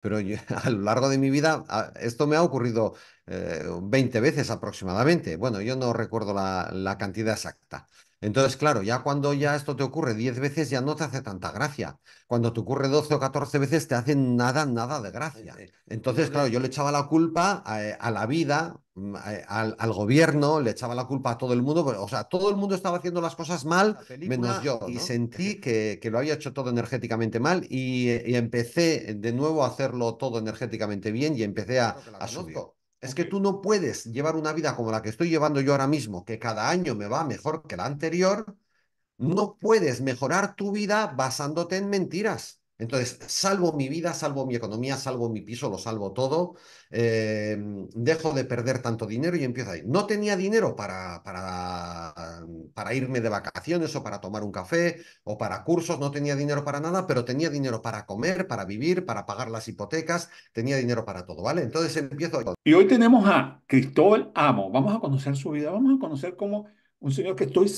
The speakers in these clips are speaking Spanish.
pero a lo largo de mi vida ah, esto me ha ocurrido 20 eh, veces aproximadamente. Bueno, yo no recuerdo la cantidad exacta. Entonces, claro, ya cuando ya esto te ocurre 10 veces ya no te hace tanta gracia. Cuando te ocurre 12 o 14 veces te hace nada, nada de gracia. Entonces, claro, yo le echaba la culpa eh, a, la vida, mm, eh, al, gobierno, le echaba la culpa a todo el mundo. Pues, o sea, todo el mundo estaba haciendo las cosas mal, menos yo. Y sentí eh, que, lo había hecho todo energéticamente mal y, empecé de nuevo a hacerlo todo energéticamente bien y empecé a, a es que tú no puedes llevar una vida como la que estoy llevando yo ahora mismo, que cada año me va mejor que la anterior. No puedes mejorar tu vida basándote en mentiras. Entonces, salvo mi vida, salvo mi economía, salvo mi piso, lo salvo todo, em, dejo de perder tanto dinero y empiezo ahí. No tenía dinero para, para, para irme de vacaciones o para tomar un café o para cursos, no tenía dinero para nada, pero tenía dinero para comer, para vivir, para pagar las hipotecas, tenía dinero para todo, ¿vale? Entonces empiezo. Y hoy tenemos a Cristóbal Amo, vamos a conocer su vida, vamos a conocer cómo un señor que estoy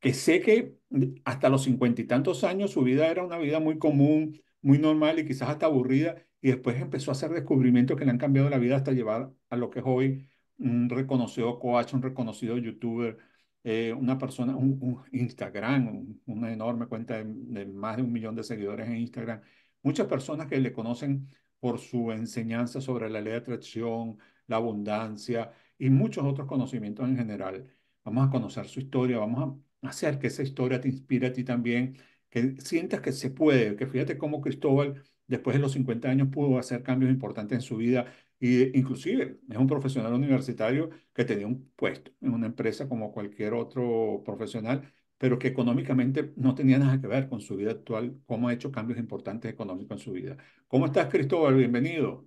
que sé que hasta los cincuenta y tantos años su vida era una vida muy común, muy normal y quizás hasta aburrida, y después empezó a hacer descubrimientos que le han cambiado la vida hasta llevar a lo que es hoy un reconocido coach, un reconocido youtuber, eh, una persona, un, Instagram, una enorme cuenta de, de, más de un millón de seguidores en Instagram. Muchas personas que le conocen por su enseñanza sobre la ley de atracción, la abundancia y muchos otros conocimientos en general. Vamos a conocer su historia, vamos a hacer que esa historia te inspire a ti también que sientas que se puede, que fíjate cómo Cristóbal después de los 50 años pudo hacer cambios importantes en su vida y inclusive es un profesional universitario que tenía un puesto en una empresa como cualquier otro profesional, pero que económicamente no tenía nada que ver con su vida actual, cómo ha hecho cambios importantes económicos en su vida. ¿Cómo estás, Cristóbal? Bienvenido.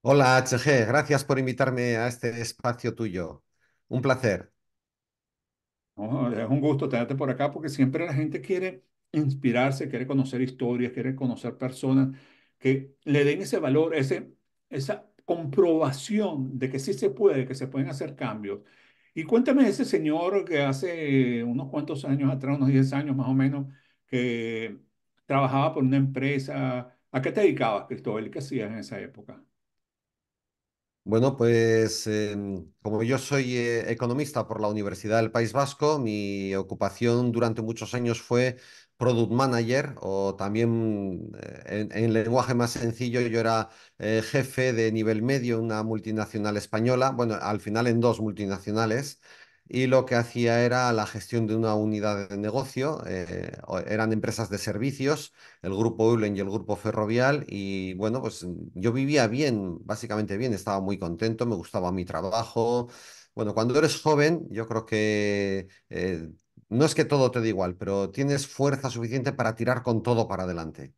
Hola, HG, gracias por invitarme a este espacio tuyo. Un placer. Es un gusto tenerte por acá porque siempre la gente quiere inspirarse, quiere conocer historias, quiere conocer personas que le den ese valor, ese, esa comprobación de que sí se puede, que se pueden hacer cambios. Y cuéntame ese señor que hace unos cuantos años atrás, unos 10 años más o menos, que trabajaba por una empresa. ¿A qué te dedicabas, Cristóbal? ¿Qué hacías en esa época? Bueno, pues em, como yo soy eh, economista por la Universidad del País Vasco, mi ocupación durante muchos años fue product manager o también eh, en, lenguaje más sencillo yo era eh, jefe de nivel medio una multinacional española, bueno, al final en dos multinacionales y lo que hacía era la gestión de una unidad de negocio. Eh, eran empresas de servicios, el grupo Eulen y el grupo Ferrovial. Y bueno, pues mm, yo vivía bien, básicamente bien, estaba muy contento, me gustaba mi trabajo. Bueno, cuando eres joven, yo creo que eh, no es que todo te dé igual, pero tienes fuerza suficiente para tirar con todo para adelante.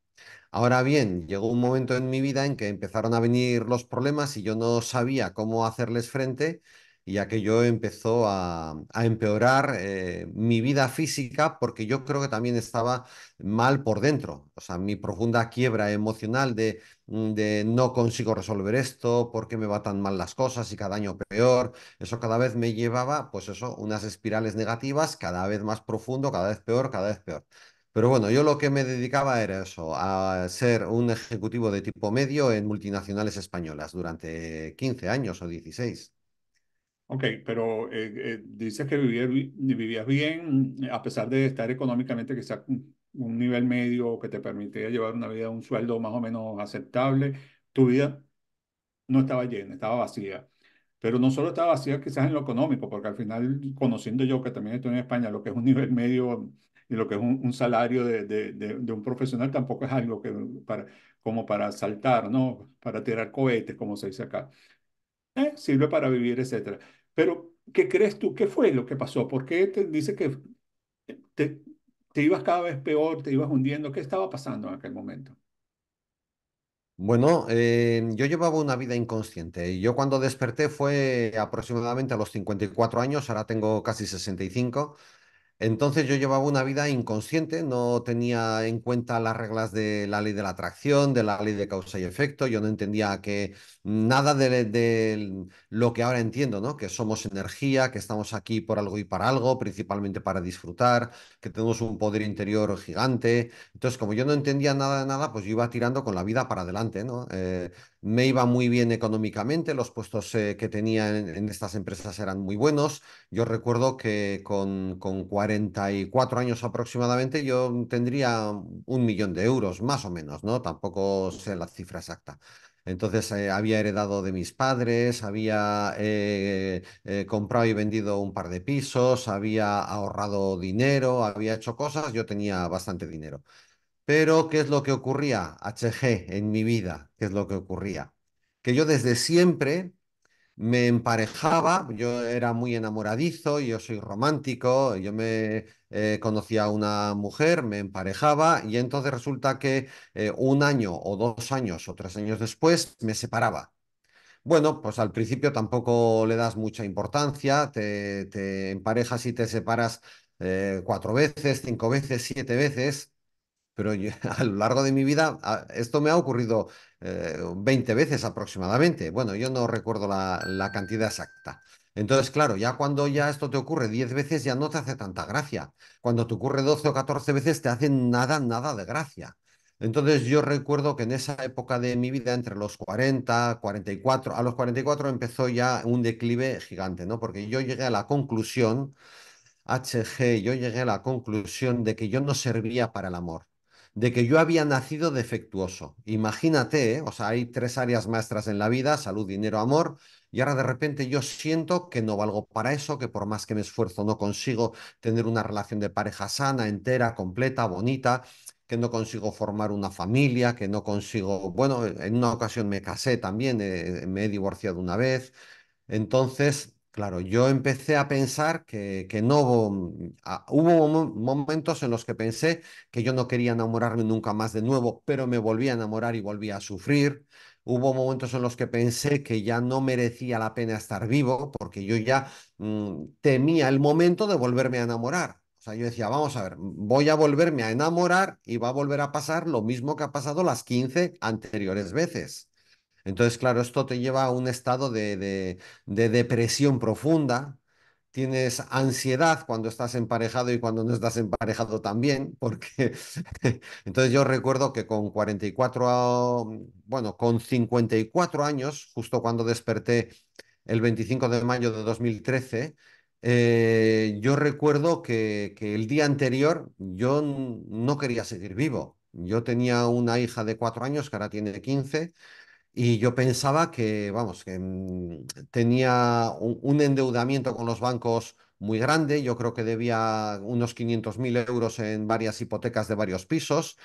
Ahora bien, llegó un momento en mi vida en que empezaron a venir los problemas y yo no sabía cómo hacerles frente y yo empezó a, empeorar eh, mi vida física porque yo creo que también estaba mal por dentro. O sea, mi profunda quiebra emocional de, mm, de no consigo resolver esto, porque me va tan mal las cosas y cada año peor, eso cada vez me llevaba, pues eso, unas espirales negativas cada vez más profundo, cada vez peor, cada vez peor. Pero bueno, yo lo que me dedicaba era eso, a ser un ejecutivo de tipo medio en multinacionales españolas durante 15 años o 16. Ok, pero eh, eh, dices que vivías, bien mm, a pesar de estar económicamente quizás un nivel medio que te permitía llevar una vida, un sueldo más o menos aceptable. Tu vida no estaba llena, estaba vacía. Pero no solo estaba vacía quizás en lo económico, porque al final, conociendo yo que también estoy en España, lo que es un nivel medio y lo que es un, salario de, un profesional tampoco es algo que mm, para, como para saltar, ¿no? Para tirar cohetes, como se dice acá. Eh, sirve para vivir, etcétera. Pero, ¿qué crees tú? ¿Qué fue lo que pasó? ¿Por qué te dice que te, ibas cada vez peor, te ibas hundiendo? ¿Qué estaba pasando en aquel momento? Bueno, eh, yo llevaba una vida inconsciente. Yo cuando desperté fue aproximadamente a los 54 años, ahora tengo casi 65. Entonces yo llevaba una vida inconsciente, no tenía en cuenta las reglas de la ley de la atracción, de la ley de causa y efecto, yo no entendía que nada de, lo que ahora entiendo, ¿no? Que somos energía, que estamos aquí por algo y para algo, principalmente para disfrutar, que tenemos un poder interior gigante. Entonces, como yo no entendía nada de nada, pues yo iba tirando con la vida para adelante, ¿no? Eh, me iba muy bien económicamente, los puestos eh, que tenía en, estas empresas eran muy buenos. Yo recuerdo que con, con 44 años aproximadamente, yo tendría un millón de euros, más o menos, ¿no? Tampoco sé la cifra exacta. Entonces eh, había heredado de mis padres, había eh, eh, comprado y vendido un par de pisos, había ahorrado dinero, había hecho cosas, yo tenía bastante dinero. Pero, ¿qué es lo que ocurría, HG, en mi vida? ¿Qué es lo que ocurría? Que yo desde siempre me emparejaba, yo era muy enamoradizo, yo soy romántico, yo me eh, conocía a una mujer, me emparejaba y entonces resulta que eh, un año o dos años o tres años después me separaba. Bueno, pues al principio tampoco le das mucha importancia, te, te emparejas y te separas eh, cuatro veces, cinco veces, siete veces pero a lo largo de mi vida ah, esto me ha ocurrido 20 eh, veces aproximadamente. Bueno, yo no recuerdo la, cantidad exacta. Entonces, claro, ya cuando ya esto te ocurre 10 veces ya no te hace tanta gracia. Cuando te ocurre 12 o 14 veces te hace nada, nada de gracia. Entonces yo recuerdo que en esa época de mi vida, entre los 40, 44, a los 44 empezó ya un declive gigante, ¿no? Porque yo llegué a la conclusión, HG, yo llegué a la conclusión de que yo no servía para el amor de que yo había nacido defectuoso. Imagínate, ¿eh? o sea, hay tres áreas maestras en la vida, salud, dinero, amor, y ahora de repente yo siento que no valgo para eso, que por más que me esfuerzo no consigo tener una relación de pareja sana, entera, completa, bonita, que no consigo formar una familia, que no consigo, bueno, en una ocasión me casé también, eh, me he divorciado una vez. Entonces, Claro, yo empecé a pensar que, no hubo, mm, momentos en los que pensé que yo no quería enamorarme nunca más de nuevo, pero me volví a enamorar y volví a sufrir. Hubo momentos en los que pensé que ya no merecía la pena estar vivo porque yo ya mm, temía el momento de volverme a enamorar. O sea, yo decía, vamos a ver, voy a volverme a enamorar y va a volver a pasar lo mismo que ha pasado las 15 anteriores veces. Entonces, claro, esto te lleva a un estado de, depresión profunda, tienes ansiedad cuando estás emparejado y cuando no estás emparejado también, porque entonces yo recuerdo que con 44, bueno, con 54 años, justo cuando desperté el 25 de mayo de 2013, eh, yo recuerdo que, el día anterior yo no quería seguir vivo. Yo tenía una hija de cuatro años que ahora tiene 15 y yo pensaba que, vamos, que mm, tenía un, un, endeudamiento con los bancos muy grande. Yo creo que debía unos 500.000 euros en varias hipotecas de varios pisos.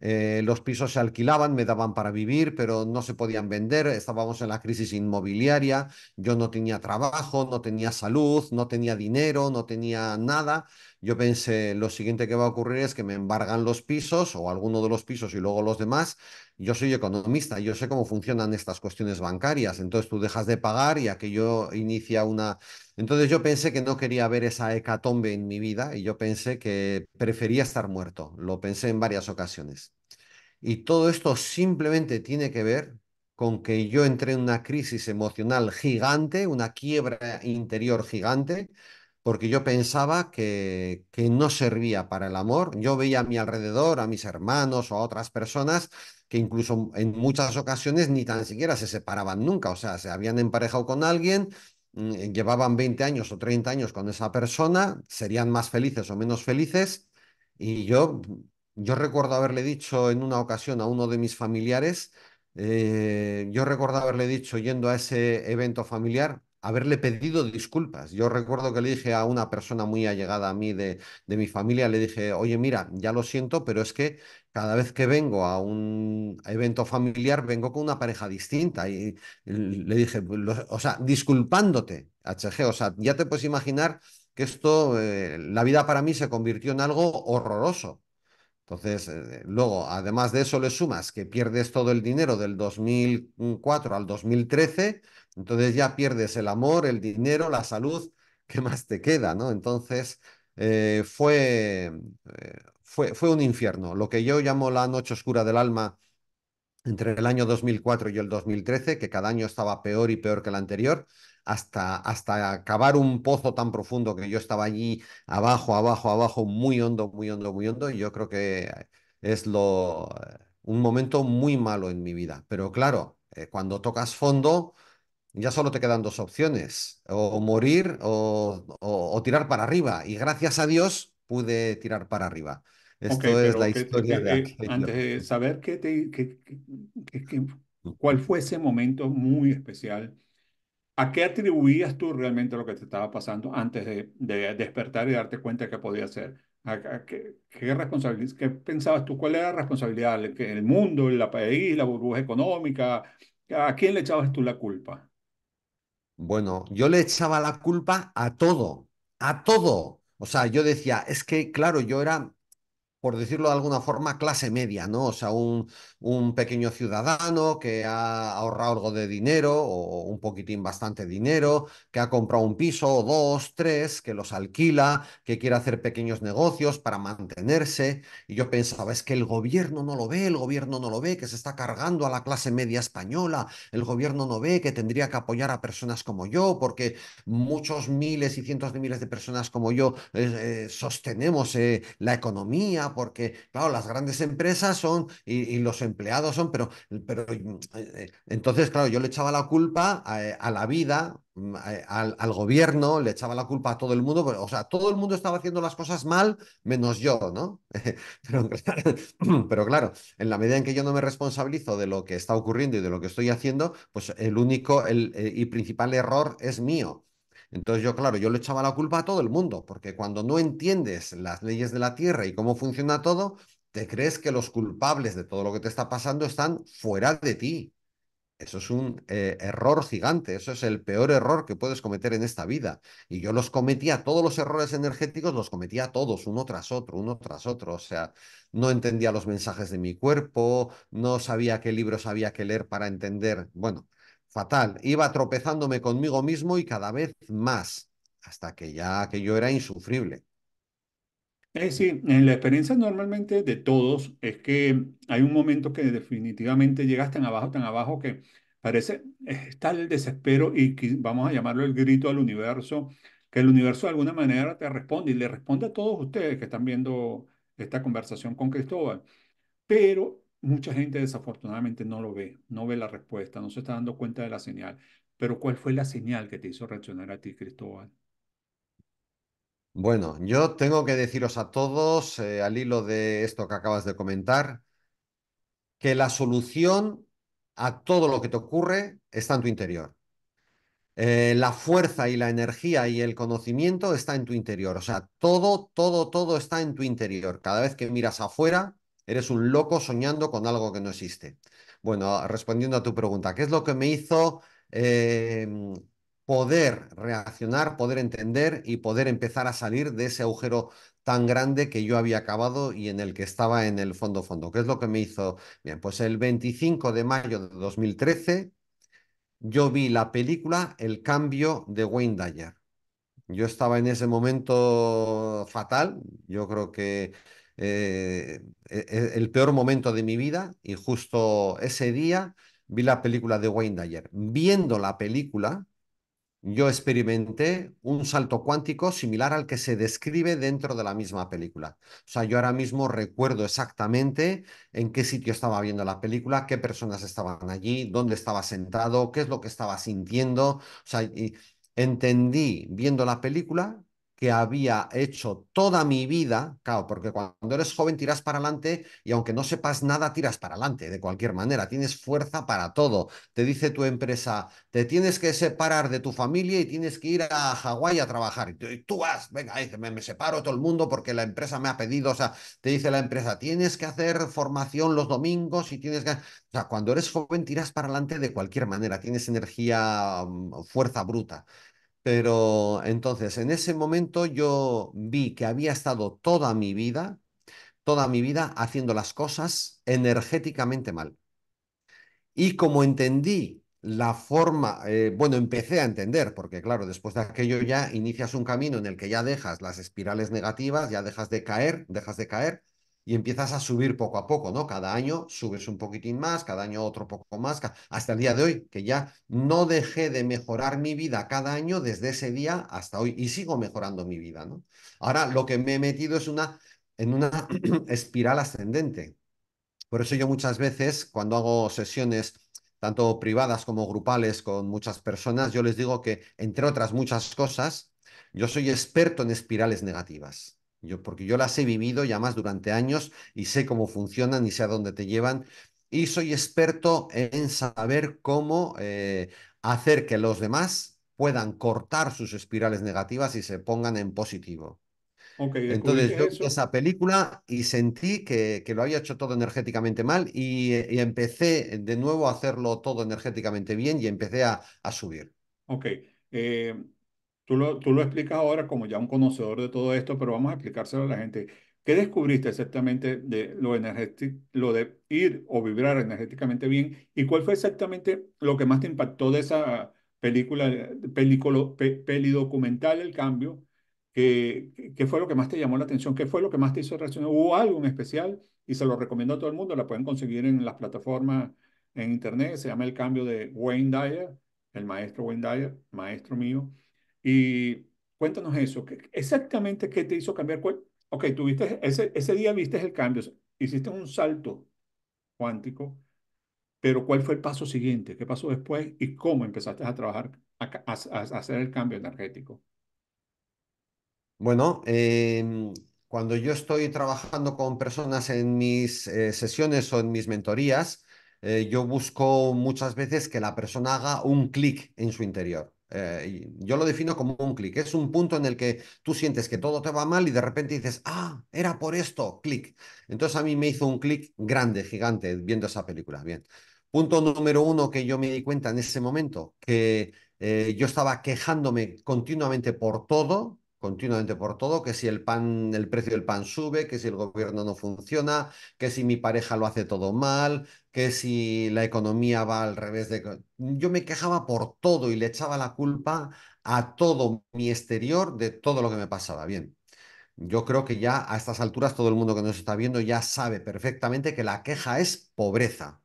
Eh, los pisos se alquilaban, me daban para vivir, pero no se podían vender. Estábamos en la crisis inmobiliaria, yo no tenía trabajo, no tenía salud, no tenía dinero, no tenía nada. Yo pensé, lo siguiente que va a ocurrir es que me embargan los pisos o alguno de los pisos y luego los demás. Yo soy economista, yo sé cómo funcionan estas cuestiones bancarias. Entonces tú dejas de pagar y aquello inicia una entonces yo pensé que no quería ver esa hecatombe en mi vida y yo pensé que prefería estar muerto. Lo pensé en varias ocasiones. Y todo esto simplemente tiene que ver con que yo entré en una crisis emocional gigante, una quiebra interior gigante, porque yo pensaba que, que no servía para el amor. Yo veía a mi alrededor, a mis hermanos o a otras personas que incluso en muchas ocasiones ni tan siquiera se separaban nunca, o sea, se habían emparejado con alguien Mm, eh, llevaban 20 años o 30 años con esa persona, serían más felices o menos felices. Y yo, mm, yo recuerdo haberle dicho en una ocasión a uno de mis familiares, eh, yo recuerdo haberle dicho yendo a ese evento familiar, haberle pedido disculpas. Yo recuerdo que le dije a una persona muy allegada a mí de, mi familia, le dije, oye, mira, ya lo siento, pero es que cada vez que vengo a un evento familiar, vengo con una pareja distinta. Y le dije, pues o sea, disculpándote, HG, o sea, ya te puedes imaginar que esto, eh, la vida para mí se convirtió en algo horroroso. Entonces, eh, luego, además de eso, le sumas que pierdes todo el dinero del 2004 al 2013, entonces ya pierdes el amor, el dinero, la salud, ¿qué más te queda? ¿no? Entonces, eh, fue, eh, fue, fue un infierno. Lo que yo llamo la noche oscura del alma entre el año 2004 y el 2013, que cada año estaba peor y peor que el anterior, hasta, hasta cavar un pozo tan profundo que yo estaba allí abajo, abajo, abajo, muy hondo, muy hondo, muy hondo, y yo creo que es lo, eh, un momento muy malo en mi vida. Pero claro, eh, cuando tocas fondo, ya solo te quedan dos opciones, o morir o, o, tirar para arriba, y gracias a Dios pude tirar para arriba. Esto es la historia de Antes de saber que te, mm. cuál fue ese momento muy especial ¿A qué atribuías tú realmente lo que te estaba pasando antes de, despertar y darte cuenta que podía ser? qué, responsabilidad, ¿Qué pensabas tú? ¿Cuál era la responsabilidad? el mundo, el país, la burbuja económica? ¿A quién le echabas tú la culpa? Bueno, yo le echaba la culpa a todo, a todo. O sea, yo decía, es que, claro, yo era por decirlo de alguna forma, clase media, ¿no? O sea, un, pequeño ciudadano que ha ahorrado algo de dinero o un poquitín bastante dinero, que ha comprado un piso o dos, tres, que los alquila, que quiere hacer pequeños negocios para mantenerse. Y yo pensaba, es que el gobierno no lo ve, el gobierno no lo ve, que se está cargando a la clase media española, el gobierno no ve que tendría que apoyar a personas como yo, porque muchos miles y cientos de miles de personas como yo eh, eh, sostenemos eh, la economía porque, claro, las grandes empresas son y, los empleados son, pero, pero mm, eh, eh, entonces, claro, yo le echaba la culpa eh, a, la vida, mm, al, gobierno, le echaba la culpa a todo el mundo, o sea, todo el mundo estaba haciendo las cosas mal, menos yo, ¿no? Pero claro, en la medida en que yo no me responsabilizo de lo que está ocurriendo y de lo que estoy haciendo, pues el único el, y principal error es mío. Entonces yo, claro, yo le echaba la culpa a todo el mundo, porque cuando no entiendes las leyes de la Tierra y cómo funciona todo, te crees que los culpables de todo lo que te está pasando están fuera de ti. Eso es un eh, error gigante, eso es el peor error que puedes cometer en esta vida. Y yo los cometía, todos los errores energéticos los cometía todos, uno tras otro, uno tras otro. O sea, no entendía los mensajes de mi cuerpo, no sabía qué libros había que leer para entender. Bueno, fatal. Iba tropezándome conmigo mismo y cada vez más, hasta que ya que yo era insufrible. Eh, sí, en la experiencia normalmente de todos es que hay un momento que definitivamente llegas tan abajo, tan abajo que parece eh, estar el desespero y vamos a llamarlo el grito al universo, que el universo de alguna manera te responde y le responde a todos ustedes que están viendo esta conversación con Cristóbal. Pero mucha gente desafortunadamente no lo ve, no ve la respuesta, no se está dando cuenta de la señal. Pero ¿cuál fue la señal que te hizo reaccionar a ti, Cristóbal? Bueno, yo tengo que deciros a todos, eh, al hilo de esto que acabas de comentar, que la solución a todo lo que te ocurre está en tu interior. Eh, la fuerza y la energía y el conocimiento está en tu interior. O sea, todo, todo, todo está en tu interior. Cada vez que miras afuera, Eres un loco soñando con algo que no existe. Bueno, respondiendo a tu pregunta, ¿qué es lo que me hizo em, poder reaccionar, poder entender y poder empezar a salir de ese agujero tan grande que yo había acabado y en el que estaba en el fondo fondo? ¿Qué es lo que me hizo? Bien, pues el 25 de mayo de 2013 yo vi la película El cambio de Wayne Dyer. Yo estaba en ese momento fatal, yo creo que eh, e, e, el peor momento de mi vida y justo ese día vi la película de Wayne Dyer. Viendo la película, yo experimenté un salto cuántico similar al que se describe dentro de la misma película. O sea, yo ahora mismo recuerdo exactamente en qué sitio estaba viendo la película, qué personas estaban allí, dónde estaba sentado, qué es lo que estaba sintiendo. O sea, entendí viendo la película que había hecho toda mi vida, claro, porque cuando eres joven tiras para adelante y aunque no sepas nada, tiras para adelante de cualquier manera, tienes fuerza para todo. Te dice tu empresa, te tienes que separar de tu familia y tienes que ir a Hawái a trabajar. Y tú, vas, venga, me, me separo todo el mundo porque la empresa me ha pedido, o sea, te dice la empresa, tienes que hacer formación los domingos y tienes que... O sea, cuando eres joven tiras para adelante de cualquier manera, tienes energía, mm, fuerza bruta. Pero entonces, en ese momento yo vi que había estado toda mi vida, toda mi vida haciendo las cosas energéticamente mal. Y como entendí la forma, eh, bueno, empecé a entender, porque claro, después de aquello ya inicias un camino en el que ya dejas las espirales negativas, ya dejas de caer, dejas de caer, y empiezas a subir poco a poco, ¿no? Cada año subes un poquitín más, cada año otro poco más, hasta el día de hoy, que ya no dejé de mejorar mi vida cada año desde ese día hasta hoy y sigo mejorando mi vida, ¿no? Ahora lo que me he metido es una, en una espiral ascendente. Por eso yo muchas veces cuando hago sesiones tanto privadas como grupales con muchas personas, yo les digo que, entre otras muchas cosas, yo soy experto en espirales negativas. Yo, porque yo las he vivido ya más durante años y sé cómo funcionan y sé a dónde te llevan. Y soy experto en saber cómo eh, hacer que los demás puedan cortar sus espirales negativas y se pongan en positivo. Entonces yo vi esa película y sentí que, que, lo había hecho todo energéticamente mal eh, y, empecé de nuevo a hacerlo todo energéticamente bien y empecé a, a subir. Ok. Eh, Tú lo, tú lo explicas ahora como ya un conocedor de todo esto, pero vamos a explicárselo a la gente. ¿Qué descubriste exactamente de lo, lo de ir o vibrar energéticamente bien? ¿Y cuál fue exactamente lo que más te impactó de esa película, película pelidocumental, El Cambio? ¿Qué, ¿Qué fue lo que más te llamó la atención? ¿Qué fue lo que más te hizo reaccionar? ¿Hubo algo en especial? Y se lo recomiendo a todo el mundo. La pueden conseguir en las plataformas en internet. Se llama El Cambio de Wayne Dyer, el maestro Wayne Dyer, maestro mío. Y cuéntanos eso, exactamente qué te hizo cambiar. Ok, tuviste ese, ese día viste el cambio, hiciste un salto cuántico, pero ¿cuál fue el paso siguiente? ¿Qué pasó después? ¿Y cómo empezaste a trabajar, a, hacer el cambio energético? Bueno, em, cuando yo estoy trabajando con personas en mis eh, sesiones o en mis mentorías, eh, yo busco muchas veces que la persona haga un clic en su interior. Eh, yo lo defino como un clic. Es un punto en el que tú sientes que todo te va mal y de repente dices, ah, era por esto, clic. Entonces a mí me hizo un clic grande, gigante, viendo esa película. Bien. Punto número uno que yo me di cuenta en ese momento, que eh, yo estaba quejándome continuamente por todo continuamente por todo, que si el pan, el precio del pan sube, que si el gobierno no funciona, que si mi pareja lo hace todo mal, que si la economía va al revés de... Yo me quejaba por todo y le echaba la culpa a todo mi exterior de todo lo que me pasaba. Bien, yo creo que ya a estas alturas todo el mundo que nos está viendo ya sabe perfectamente que la queja es pobreza.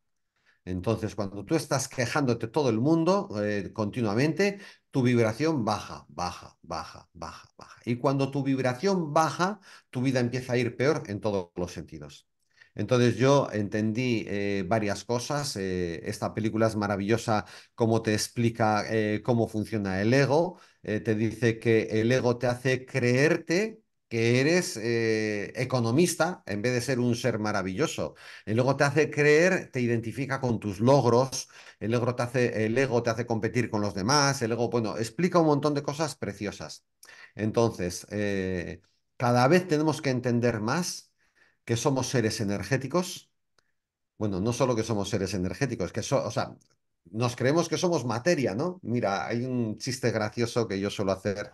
Entonces, cuando tú estás quejándote todo el mundo eh, continuamente, tu vibración baja, baja, baja, baja, baja. Y cuando tu vibración baja, tu vida empieza a ir peor en todos los sentidos. Entonces yo entendí eh, varias cosas. Eh, esta película es maravillosa, cómo te explica cómo funciona el ego. te dice que el ego te hace creerte que eres eh, economista en vez de ser un ser maravilloso. El ego te hace creer, te identifica con tus logros, el ego, te hace, el ego te hace competir con los demás, el ego, bueno, explica un montón de cosas preciosas. Entonces, eh, cada vez tenemos que entender más que somos seres energéticos. Bueno, no solo que somos seres energéticos, que o sea, nos creemos que somos materia, ¿no? Mira, hay un chiste gracioso que yo suelo hacer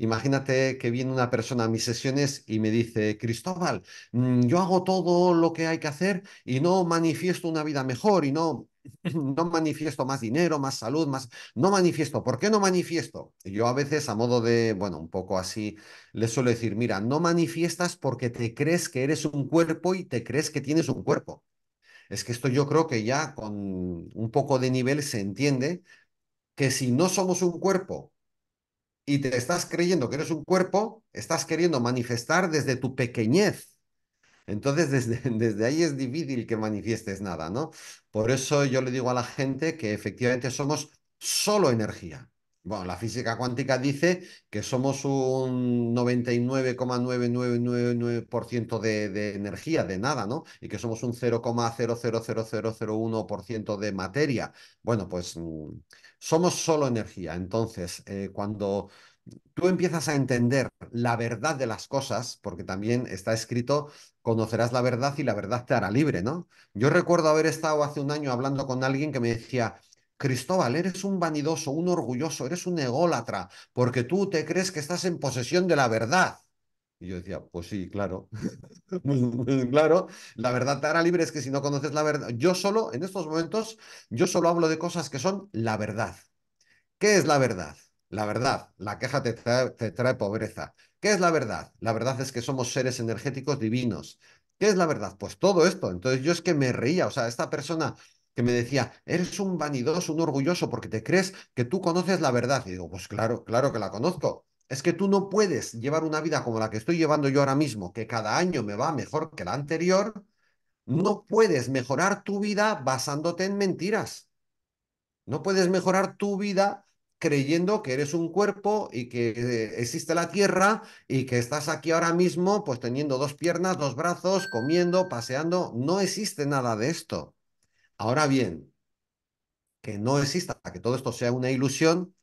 Imagínate que viene una persona a mis sesiones y me dice, Cristóbal, mm, yo hago todo lo que hay que hacer y no manifiesto una vida mejor y no, no manifiesto más dinero, más salud, más... No manifiesto. ¿Por qué no manifiesto? Yo a veces a modo de, bueno, un poco así, le suelo decir, mira, no manifiestas porque te crees que eres un cuerpo y te crees que tienes un cuerpo. Es que esto yo creo que ya con un poco de nivel se entiende que si no somos un cuerpo y te estás creyendo que eres un cuerpo, estás queriendo manifestar desde tu pequeñez. Entonces, desde, ahí es difícil que manifiestes nada, ¿no? Por eso yo le digo a la gente que efectivamente somos solo energía. Bueno, la física cuántica dice que somos un 99,9999% de, de energía, de nada, ¿no? Y que somos un ciento de materia. Bueno, pues mm, somos solo energía. Entonces, eh, cuando tú empiezas a entender la verdad de las cosas, porque también está escrito, conocerás la verdad y la verdad te hará libre, ¿no? Yo recuerdo haber estado hace un año hablando con alguien que me decía, Cristóbal, eres un vanidoso, un orgulloso, eres un ególatra, porque tú te crees que estás en posesión de la verdad. Y yo decía, pues sí, claro, pues, pues claro, la verdad te hará libre es que si no conoces la verdad, yo solo, en estos momentos, yo solo hablo de cosas que son la verdad. ¿Qué es la verdad? La verdad, la queja te trae, te trae pobreza. ¿Qué es la verdad? La verdad es que somos seres energéticos divinos. ¿Qué es la verdad? Pues todo esto. Entonces yo es que me reía, o sea, esta persona que me decía, eres un vanidoso, un orgulloso, porque te crees que tú conoces la verdad. Y digo, pues claro, claro que la conozco. Es que tú no puedes llevar una vida como la que estoy llevando yo ahora mismo, que cada año me va mejor que la anterior. No puedes mejorar tu vida basándote en mentiras. No puedes mejorar tu vida creyendo que eres un cuerpo y que existe la tierra y que estás aquí ahora mismo pues teniendo dos piernas, dos brazos, comiendo, paseando. No existe nada de esto. Ahora bien, que no exista, que todo esto sea una ilusión,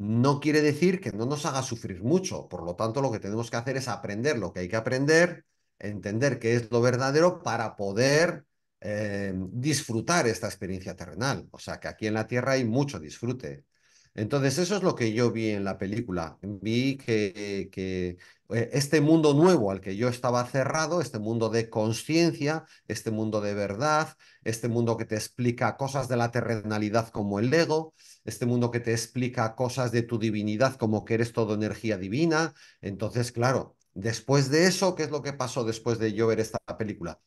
no quiere decir que no nos haga sufrir mucho. Por lo tanto, lo que tenemos que hacer es aprender lo que hay que aprender, entender qué es lo verdadero para poder eh, disfrutar esta experiencia terrenal. O sea, que aquí en la Tierra hay mucho disfrute. Entonces, eso es lo que yo vi en la película. Vi que, que eh, este mundo nuevo al que yo estaba cerrado, este mundo de conciencia, este mundo de verdad, este mundo que te explica cosas de la terrenalidad como el ego, este mundo que te explica cosas de tu divinidad como que eres todo energía divina. Entonces, claro, después de eso, ¿qué es lo que pasó después de yo ver esta película?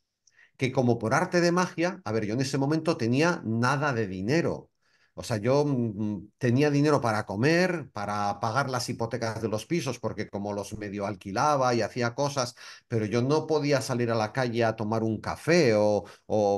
Que como por arte de magia, a ver, yo en ese momento tenía nada de dinero, o sea, yo mm, tenía dinero para comer, para pagar las hipotecas de los pisos, porque como los medio alquilaba y hacía cosas, pero yo no podía salir a la calle a tomar un café o,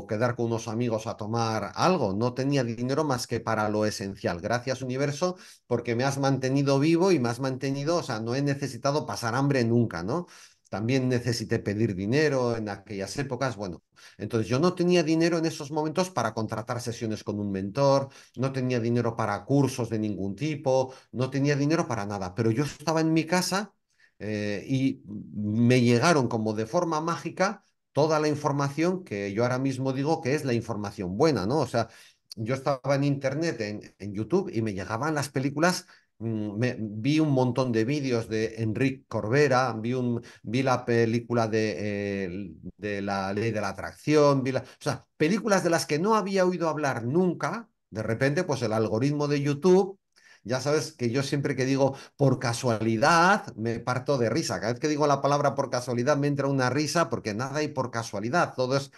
quedar con unos amigos a tomar algo. No tenía dinero más que para lo esencial. Gracias, universo, porque me has mantenido vivo y me has mantenido, o sea, no he necesitado pasar hambre nunca, ¿no? también necesité pedir dinero en aquellas épocas. Bueno, entonces yo no tenía dinero en esos momentos para contratar sesiones con un mentor, no tenía dinero para cursos de ningún tipo, no tenía dinero para nada, pero yo estaba en mi casa eh, y me llegaron como de forma mágica toda la información que yo ahora mismo digo que es la información buena, ¿no? O sea, yo estaba en internet, en YouTube, y me llegaban las películas Mm, vi un montón de vídeos de Enrique Corbera, vi, un, vi la película de, de la ley de la atracción, vi o sea, películas de las que no había oído hablar nunca, de repente pues el algoritmo de YouTube ya sabes que yo siempre que digo por casualidad me parto de risa. Cada vez que digo la palabra por casualidad me entra una risa porque nada hay por casualidad. Todo es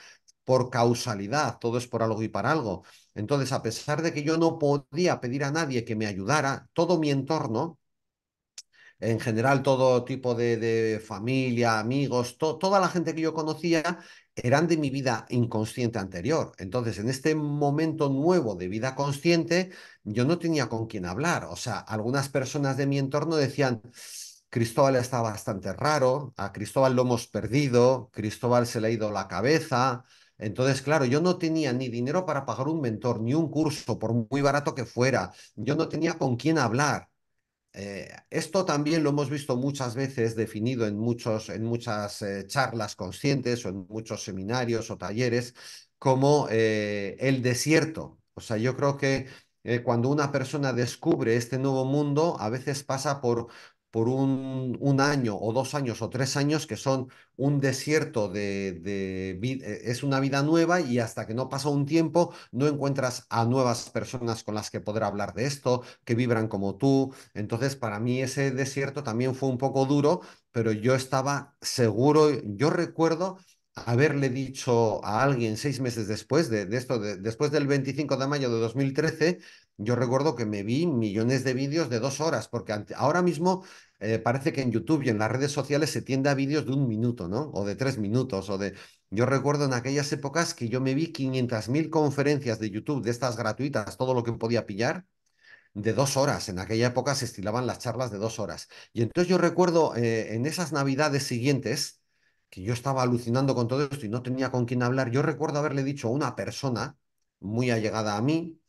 por causalidad, todo es por algo y para algo. Entonces, a pesar de que yo no podía pedir a nadie que me ayudara, todo mi entorno, en general todo tipo de, familia, amigos, toda la gente que yo conocía, eran de mi vida inconsciente anterior. Entonces, en este momento nuevo de vida consciente, yo no tenía con quién hablar. O sea, algunas personas de mi entorno decían, Cristóbal está bastante raro, a Cristóbal lo hemos perdido, Cristóbal se le ha ido la cabeza, entonces, claro, yo no tenía ni dinero para pagar un mentor, ni un curso, por muy barato que fuera. Yo no tenía con quién hablar. Eh, esto también lo hemos visto muchas veces definido en, muchos, en muchas eh, charlas conscientes o en muchos seminarios o talleres como eh, el desierto. O sea, yo creo que cuando una persona descubre este nuevo mundo, a veces pasa por, por un, un, año o dos años o tres años que son un desierto de, eh, es una vida nueva y hasta que no pasa un tiempo no encuentras a nuevas personas con las que poder hablar de esto, que vibran como tú. Entonces, para mí ese desierto también fue un poco duro, pero yo estaba seguro, yo recuerdo haberle dicho a alguien seis meses después de, esto, después del 25 de mayo de 2013, yo recuerdo que me vi millones de vídeos de dos horas, porque ahora mismo eh, parece que en YouTube y en las redes sociales se tiende a vídeos de un minuto, ¿no? O de tres minutos, o de... Yo recuerdo en aquellas épocas que yo me vi 500.000 conferencias de YouTube, de estas gratuitas, todo lo que podía pillar, de dos horas. En aquella época se estilaban las charlas de dos horas. Y entonces yo recuerdo eh, en esas navidades siguientes, que yo estaba alucinando con todo esto y no tenía con quién hablar, yo recuerdo haberle dicho a una persona muy allegada a mí,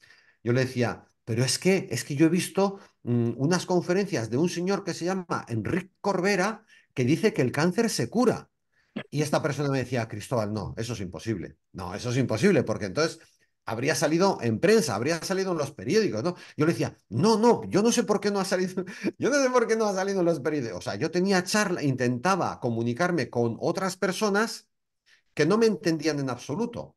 yo le decía, pero es que, es que yo he visto mm, unas conferencias de un señor que se llama Enrique Corbera que dice que el cáncer se cura. Y esta persona me decía, Cristóbal, no, eso es imposible. No, eso es imposible, porque entonces habría salido en prensa, habría salido en los periódicos, ¿no? Yo le decía, no, no, yo no sé por qué no ha salido, yo no sé por qué no ha salido en los periódicos. O sea, yo tenía charla, intentaba comunicarme con otras personas que no me entendían en absoluto.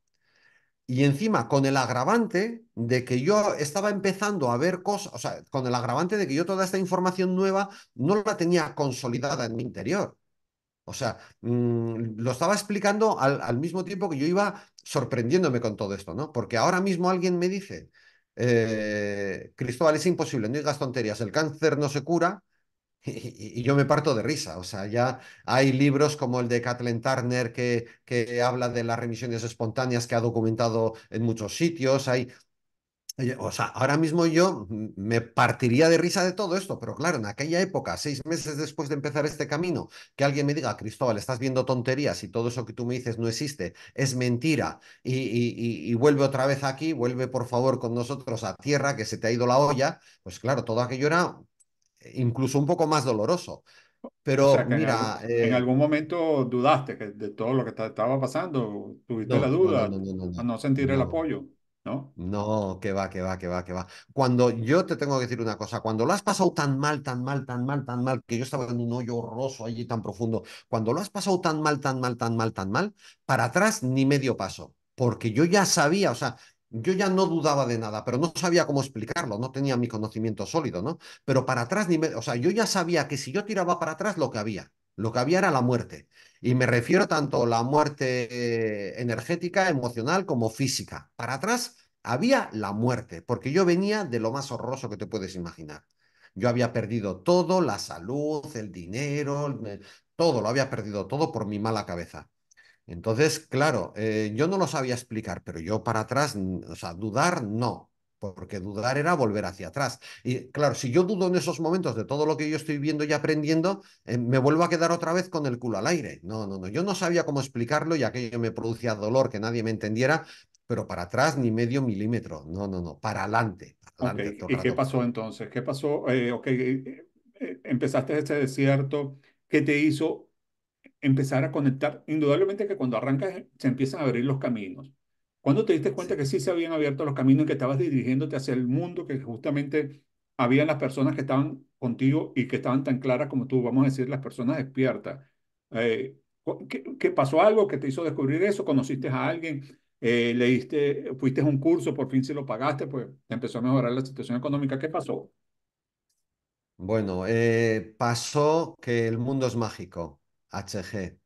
Y encima con el agravante de que yo estaba empezando a ver cosas, o sea, con el agravante de que yo toda esta información nueva no la tenía consolidada en mi interior. O sea, mm, lo estaba explicando al, mismo tiempo que yo iba sorprendiéndome con todo esto, ¿no? Porque ahora mismo alguien me dice, eh, Cristóbal, es imposible, no digas tonterías, el cáncer no se cura, y, yo me parto de risa. O sea, ya hay libros como el de Kathleen Turner que, que habla de las remisiones espontáneas que ha documentado en muchos sitios. Hay, o sea, ahora mismo yo me partiría de risa de todo esto, pero claro, en aquella época, seis meses después de empezar este camino, que alguien me diga, Cristóbal, estás viendo tonterías y todo eso que tú me dices no existe, es mentira, y, y vuelve otra vez aquí, vuelve por favor con nosotros a tierra que se te ha ido la olla, pues claro, todo aquello era incluso un poco más doloroso. Pero mira. En, eh, algún momento dudaste de todo lo que estaba pasando, tuviste la duda, no, no, no sentir el apoyo, ¿no? No, que va, que va, que va, que va. Cuando yo te tengo que decir una cosa, cuando lo has pasado tan mal, tan mal, tan mal, tan mal, que yo estaba en un hoyo horroroso allí tan profundo, cuando lo has pasado tan mal, tan mal, tan mal, tan mal, para atrás ni medio paso, porque yo ya sabía, o sea, yo ya no dudaba de nada, pero no sabía cómo explicarlo, no tenía mi conocimiento sólido, ¿no? Pero para atrás, ni me, o sea, yo ya sabía que si yo tiraba para atrás, lo que había, lo que había era la muerte. Y me refiero tanto a la muerte eh, energética, emocional, como física. Para atrás había la muerte, porque yo venía de lo más horroroso que te puedes imaginar. Yo había perdido todo, la salud, el dinero, todo, lo había perdido todo por mi mala cabeza. Entonces, claro, eh, yo no lo sabía explicar, pero yo para atrás, o sea, dudar no, porque dudar era volver hacia atrás. Y claro, si yo dudo en esos momentos de todo lo que yo estoy viendo y aprendiendo, eh, me vuelvo a quedar otra vez con el culo al aire. No, no, no, yo no sabía cómo explicarlo y aquello me producía dolor que nadie me entendiera, pero para atrás ni medio milímetro, no, no, no, para adelante. ¿Y qué pasó entonces? ¿Qué pasó? Eh, empezaste este desierto, ¿qué te hizo empezar a conectar. Indudablemente que cuando arrancas eh, se empiezan a abrir los caminos. Cuando te diste cuenta que sí se habían abierto los caminos y que estabas dirigiéndote hacia el mundo que justamente habían las personas que estaban contigo y que estaban tan claras como tú, vamos a decir, las personas despiertas? Eh, ¿qué, pasó algo que te hizo descubrir eso? ¿Conociste a alguien? Eh, ¿Leíste, fuiste a un curso, por fin se lo pagaste, pues empezó a mejorar la situación económica? ¿Qué pasó? Bueno, pasó que el mundo es mágico. HG.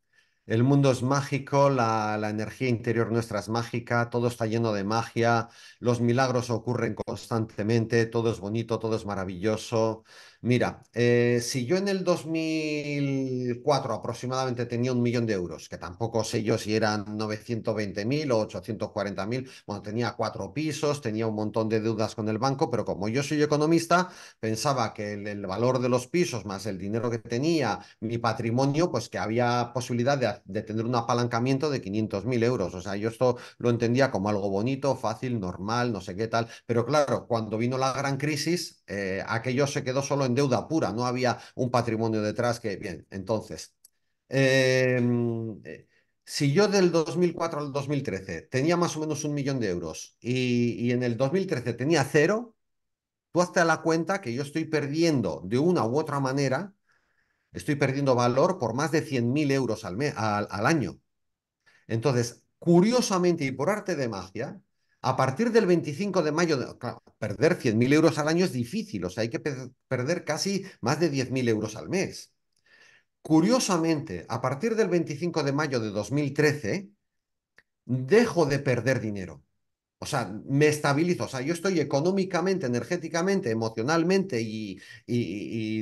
El mundo es mágico, la, la, energía interior nuestra es mágica, todo está lleno de magia, los milagros ocurren constantemente, todo es bonito, todo es maravilloso, Mira, eh, si yo en el 2004 aproximadamente tenía un millón de euros, que tampoco sé yo si eran 920.000 o 840.000, bueno, tenía cuatro pisos, tenía un montón de deudas con el banco, pero como yo soy economista, pensaba que el, valor de los pisos más el dinero que tenía, mi patrimonio, pues que había posibilidad de, tener un apalancamiento de 500.000 euros. O sea, yo esto lo entendía como algo bonito, fácil, normal, no sé qué tal, pero claro, cuando vino la gran crisis, eh, aquello se quedó solo en deuda pura, no había un patrimonio detrás que, bien, entonces, em, eh, si yo del 2004 al 2013 tenía más o menos un millón de euros y, en el 2013 tenía cero, tú hazte la cuenta que yo estoy perdiendo de una u otra manera, estoy perdiendo valor por más de 100.000 euros al año. Entonces, curiosamente y por arte de magia, a partir del 25 de mayo, perder 100.000 euros al año es difícil, o sea, hay que perder casi más de 10.000 euros al mes. Curiosamente, a partir del 25 de mayo de 2013, dejo de perder dinero. O sea, me estabilizo. O sea, yo estoy económicamente, energéticamente, emocionalmente y,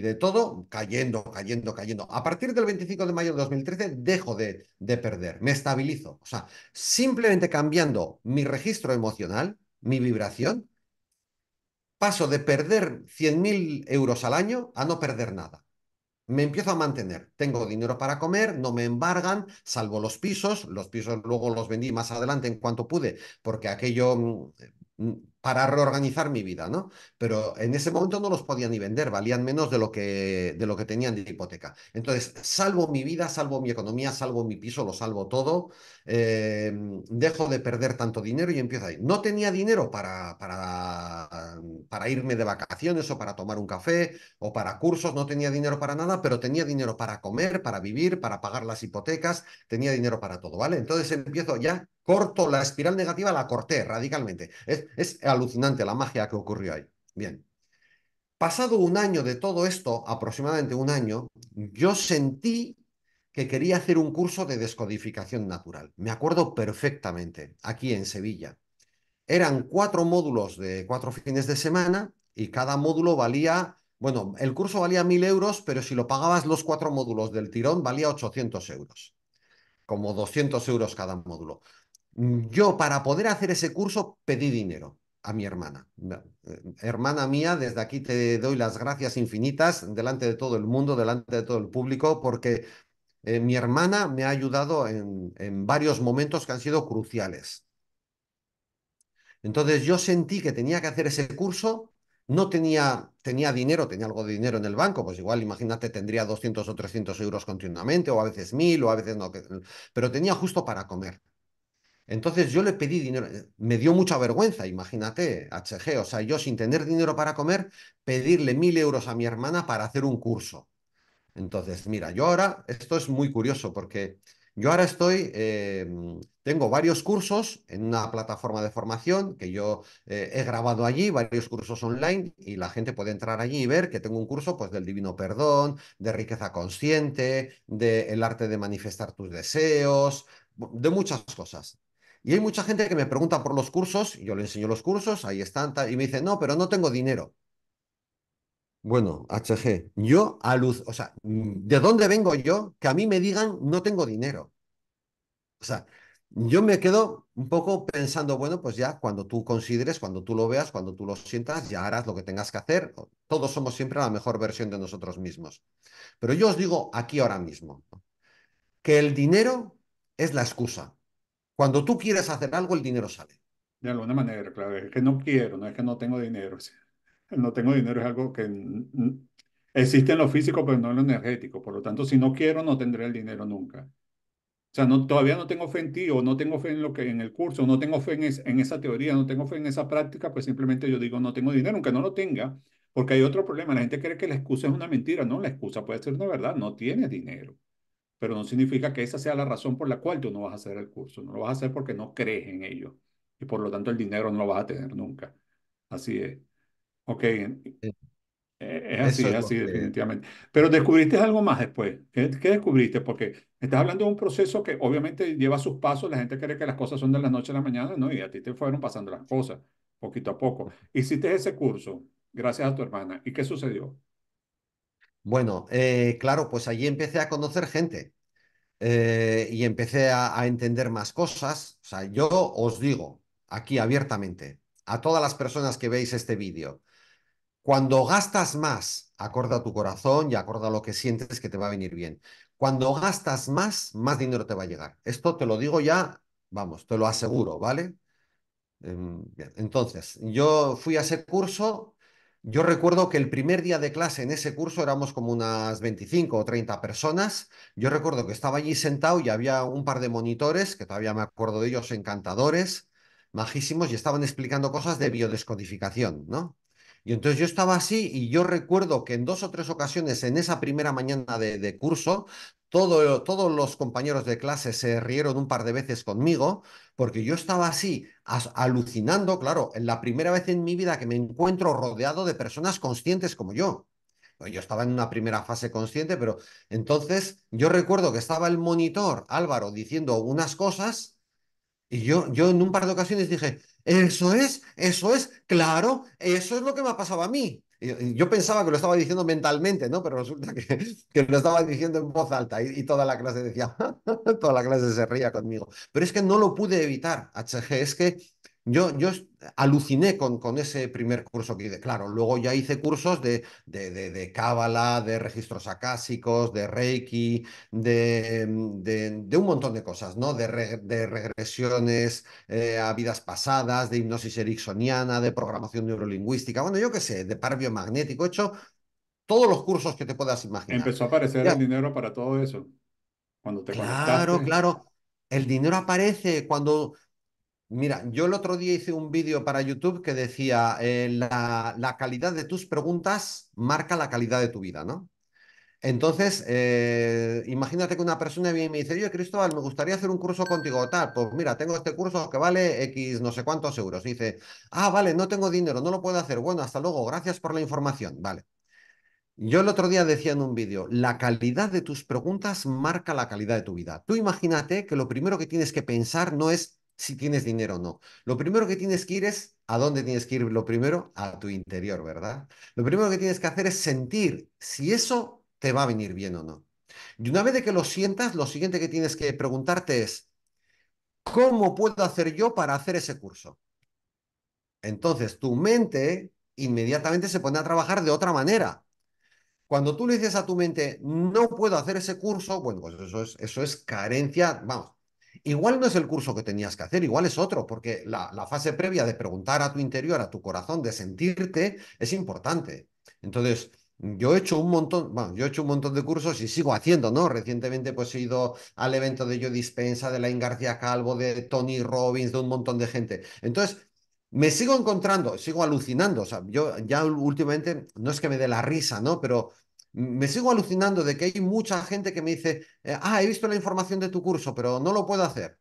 de todo cayendo, cayendo, cayendo. A partir del 25 de mayo de 2013 dejo de, de perder, me estabilizo. O sea, simplemente cambiando mi registro emocional, mi vibración, paso de perder 100.000 euros al año a no perder nada me empiezo a mantener. Tengo dinero para comer, no me embargan, salvo los pisos. Los pisos luego los vendí más adelante en cuanto pude, porque aquello mm, eh, mm, para reorganizar mi vida, ¿no? Pero en ese momento no los podía ni vender, valían menos de lo que, de lo que tenían de hipoteca. Entonces, salvo mi vida, salvo mi economía, salvo mi piso, lo salvo todo, eh, dejo de perder tanto dinero y empiezo ahí. No tenía dinero para, para, irme de vacaciones o para tomar un café o para cursos, no tenía dinero para nada, pero tenía dinero para comer, para vivir, para pagar las hipotecas, tenía dinero para todo, ¿vale? Entonces empiezo ya corto la espiral negativa, la corté radicalmente alucinante la magia que ocurrió ahí. Bien. Pasado un año de todo esto, aproximadamente un año, yo sentí que quería hacer un curso de descodificación natural. Me acuerdo perfectamente, aquí en Sevilla. Eran cuatro módulos de cuatro fines de semana y cada módulo valía, bueno, el curso valía mil euros, pero si lo pagabas los cuatro módulos del tirón valía 800 euros, como 200 euros cada módulo. Yo para poder hacer ese curso pedí dinero a mi hermana. Eh, hermana mía, desde aquí te doy las gracias infinitas delante de todo el mundo, delante de todo el público, porque eh, mi hermana me ha ayudado en, varios momentos que han sido cruciales. Entonces yo sentí que tenía que hacer ese curso, no tenía, tenía dinero, tenía algo de dinero en el banco, pues igual imagínate tendría 200 o 300 euros continuamente, o a veces 1000, o a veces no, pero tenía justo para comer. Entonces yo le pedí dinero, eh, me dio mucha vergüenza, imagínate, HG, o sea, yo sin tener dinero para comer, pedirle mil euros a mi hermana para hacer un curso. Entonces, mira, yo ahora, esto es muy curioso porque yo ahora estoy, eh, tengo varios cursos en una plataforma de formación que yo eh, he grabado allí, varios cursos online y la gente puede entrar allí y ver que tengo un curso pues del divino perdón, de riqueza consciente, del arte de manifestar tus deseos, de muchas cosas. Y hay mucha gente que me pregunta por los cursos, yo le enseño los cursos, ahí están, y me dice no, pero no tengo dinero. Bueno, HG, yo a luz, o sea, ¿de dónde vengo yo que a mí me digan no tengo dinero? O sea, yo me quedo un poco pensando, bueno, pues ya cuando tú consideres, cuando tú lo veas, cuando tú lo sientas, ya harás lo que tengas que hacer. Todos somos siempre la mejor versión de nosotros mismos. Pero yo os digo aquí ahora mismo que el dinero es la excusa. Cuando tú quieres hacer algo, el dinero sale. De alguna manera, claro, es que no quiero, no es que no tengo dinero. No tengo dinero es algo que existe en lo físico, pero no en lo energético. Por lo tanto, si no quiero, no tendré el dinero nunca. O sea, no, todavía no tengo fe en ti, o no tengo fe en, lo que, en el curso, no tengo fe en, en esa teoría, no tengo fe en esa práctica, pues simplemente yo digo, no tengo dinero, aunque no lo tenga, porque hay otro problema. La gente cree que la excusa es una mentira. No, la excusa puede ser una verdad, no tienes dinero pero no significa que esa sea la razón por la cual tú no vas a hacer el curso. No lo vas a hacer porque no crees en ello y por lo tanto el dinero no lo vas a tener nunca. Así es. Ok. E-, es así, es así, definitivamente. Pero descubriste algo más después. ¿Qué, ¿Qué, descubriste? Porque estás hablando de un proceso que obviamente lleva sus pasos. La gente cree que las cosas son de la noche a la mañana, ¿no? Y a ti te fueron pasando las cosas poquito a poco. Hiciste ese curso gracias a tu hermana. ¿Y qué sucedió? Bueno, eh, claro, pues allí empecé a conocer gente eh, y empecé a, a, entender más cosas. O sea, yo os digo aquí abiertamente a todas las personas que veis este vídeo, cuando gastas más, acorda tu corazón y acorda lo que sientes que te va a venir bien. Cuando gastas más, más dinero te va a llegar. Esto te lo digo ya, vamos, te lo aseguro, ¿vale? Em, entonces, yo fui a ese curso yo recuerdo que el primer día de clase en ese curso éramos como unas 25 o 30 personas. Yo recuerdo que estaba allí sentado y había un par de monitores, que todavía me acuerdo de ellos, encantadores, majísimos, y estaban explicando cosas de biodescodificación, ¿no? Y entonces yo estaba así y yo recuerdo que en dos o tres ocasiones en esa primera mañana de, de curso todos los compañeros de clase se rieron un par de veces conmigo porque yo estaba así alucinando, claro, en la primera vez en mi vida que me encuentro rodeado de personas conscientes como yo. Yo estaba en una primera fase consciente, pero entonces yo recuerdo que estaba el monitor Álvaro diciendo unas cosas y yo, yo en un par de ocasiones dije, eso es, eso es, claro, eso es lo que me ha pasado a mí. Yo pensaba que lo estaba diciendo mentalmente, ¿no? Pero resulta que, lo estaba diciendo en voz alta y, y toda la clase decía, toda la clase se ría conmigo. Pero es que no lo pude evitar, HG, es que yo, aluciné con, con, ese primer curso que hice. Claro, luego ya hice cursos de, de, de, de registros acásicos, de Reiki, mm, de, un montón de cosas, ¿no? De, regresiones eh, a vidas pasadas, de hipnosis ericksoniana, de programación neurolingüística, bueno, yo qué sé, de parvio magnético He hecho todos los cursos que te puedas imaginar. Empezó a aparecer el dinero para todo eso. Cuando te claro, claro. El dinero aparece cuando Mira, yo el otro día hice un vídeo para YouTube que decía, eh, la, calidad de tus preguntas marca la calidad de tu vida, ¿no? Entonces, eh, imagínate que una persona viene y me dice, yo, Cristóbal, me gustaría hacer un curso contigo, tal, pues mira, tengo este curso que vale X no sé cuántos euros. dice, ah, vale, no tengo dinero, no lo puedo hacer. Bueno, hasta luego, gracias por la información. Vale. Yo el otro día decía en un vídeo, la calidad de tus preguntas marca la calidad de tu vida. Tú imagínate que lo primero que tienes que pensar no es si tienes dinero o no. Lo primero que tienes que ir es, ¿a dónde tienes que ir? Lo primero, a tu interior, ¿verdad? Lo primero que tienes que hacer es sentir si eso te va a venir bien o no. Y una vez de que lo sientas, lo siguiente que tienes que preguntarte es, ¿cómo puedo hacer yo para hacer ese curso? Entonces, tu mente inmediatamente se pone a trabajar de otra manera. Cuando tú le dices a tu mente, no puedo hacer ese curso, bueno, pues eso es, eso es carencia, vamos, Igual no es el curso que tenías que hacer, igual es otro, porque la, fase previa de preguntar a tu interior, a tu corazón, de sentirte, es importante. Entonces, yo he hecho un montón, bueno, yo he hecho un montón de cursos y sigo haciendo, ¿no? Recientemente pues he ido al evento de Yo Dispensa, de Lain García Calvo, de Tony Robbins, de un montón de gente. Entonces, me sigo encontrando, sigo alucinando. O sea, yo ya últimamente, no es que me dé la risa, ¿no? Pero me sigo alucinando de que hay mucha gente que me dice, eh, ah, he visto la información de tu curso, pero no lo puedo hacer.